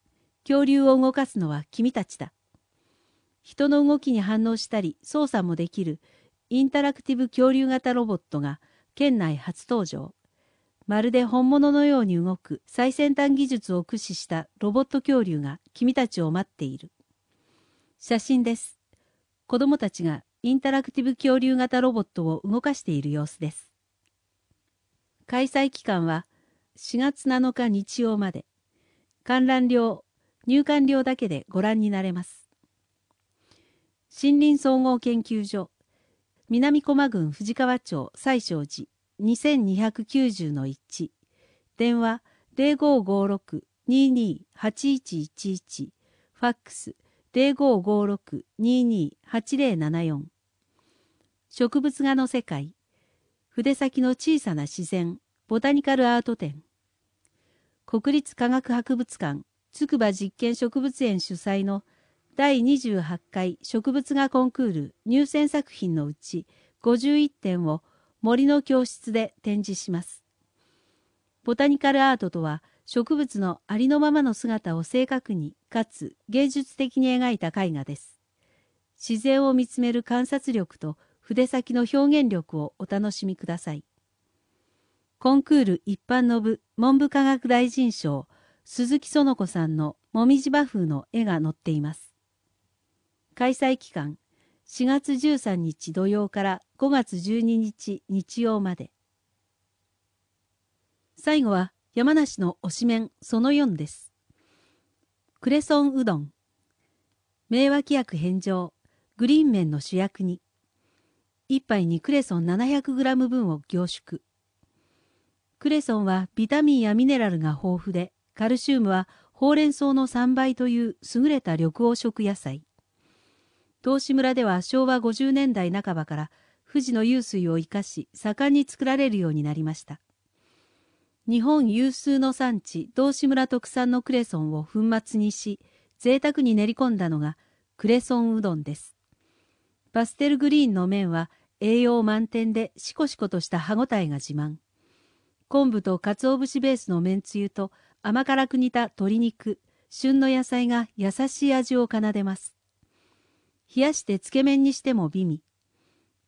Speaker 1: 恐竜を動かすのは君たちだ。人の動きに反応したり操作もできるインタラクティブ恐竜型ロボットが県内初登場。まるで本物のように動く最先端技術を駆使したロボット恐竜が君たちを待っている。写真です。子供たちがインタラクティブ恐竜型ロボットを動かしている様子です。開催期間は4月7日日曜まで観覧料入館料だけでご覧になれます森林総合研究所南駒郡藤川町西勝寺2290の1電話0556-228111ファックス0556-228074植物画の世界筆先の小さな自然ボタニカルアート展国立科学博物館筑波実験植物園主催の第28回植物画コンクール入選作品のうち51点を森の教室で展示します。ボタニカルアートとは植物のありのままの姿を正確にかつ芸術的に描いた絵画です。自然を見つめる観察力と筆先の表現力をお楽しみください。コンクール一般の部文部科学大臣賞鈴木園子さんのもみじ馬風の絵が載っています。開催期間4月13日土曜から5月12日日曜まで。最後は山梨の推し麺その4です。クレソンうどん。名脇役返上。グリーン麺の主役に。1杯にクレソン 700g 分を凝縮。クレソンはビタミンやミネラルが豊富で、カルシウムはほうれん草の3倍という優れた緑黄色野菜。東志村では昭和50年代半ばから富士の湧水を生かし盛んに作られるようになりました。日本有数の産地道志村特産のクレソンを粉末にし贅沢に練り込んだのがクレソンうどんです。パステルグリーンの麺は栄養満点でシコシコとした歯ごたえが自慢。昆布と鰹節ベースのめんつゆと甘辛く煮た鶏肉、旬の野菜が優しい味を奏でます。冷やしてつけ麺にしても美味。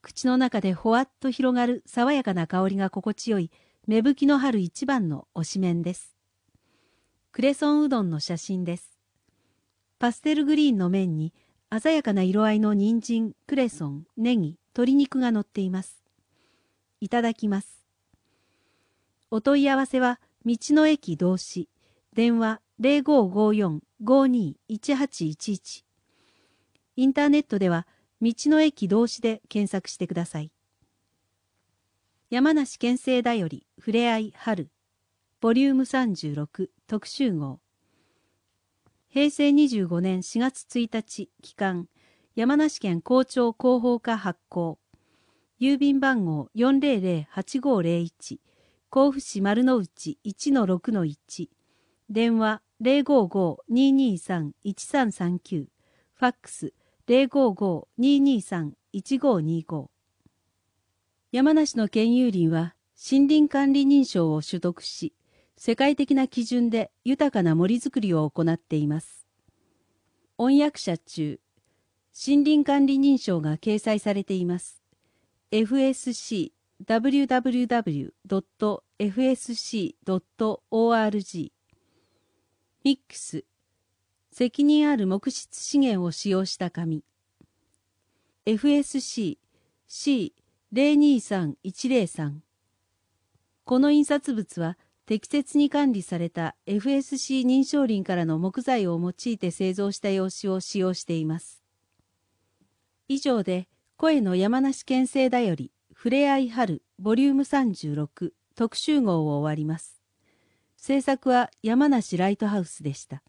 Speaker 1: 口の中でほわっと広がる爽やかな香りが心地よい、芽吹きの春一番の推し麺です。クレソンうどんの写真です。パステルグリーンの麺に鮮やかな色合いの人参、クレソン、ネギ、鶏肉が乗っています。いただきます。お問い合わせは、道の駅同士、電話0554-521811。インターネットでは、道の駅同士で検索してください。山梨県政だより、ふれあい春、ボリューム36特集号。平成25年4月1日、期間、山梨県校長広報課発行。郵便番号400-8501甲府市丸の内1-6-1、電話055-223-1339、ファックス055-223-1525。山梨の県有林は森林管理認証を取得し、世界的な基準で豊かな森づくりを行っています。音訳者中、森林管理認証が掲載されています。FSC www.fsc.org ミックス責任ある木質資源を使用した紙 FSC C023103 この印刷物は適切に管理された FSC 認証林からの木材を用いて製造した用紙を使用しています。以上で声の山梨県政だよりふれあい春ボリューム36特集号を終わります。制作は山梨ライトハウスでした。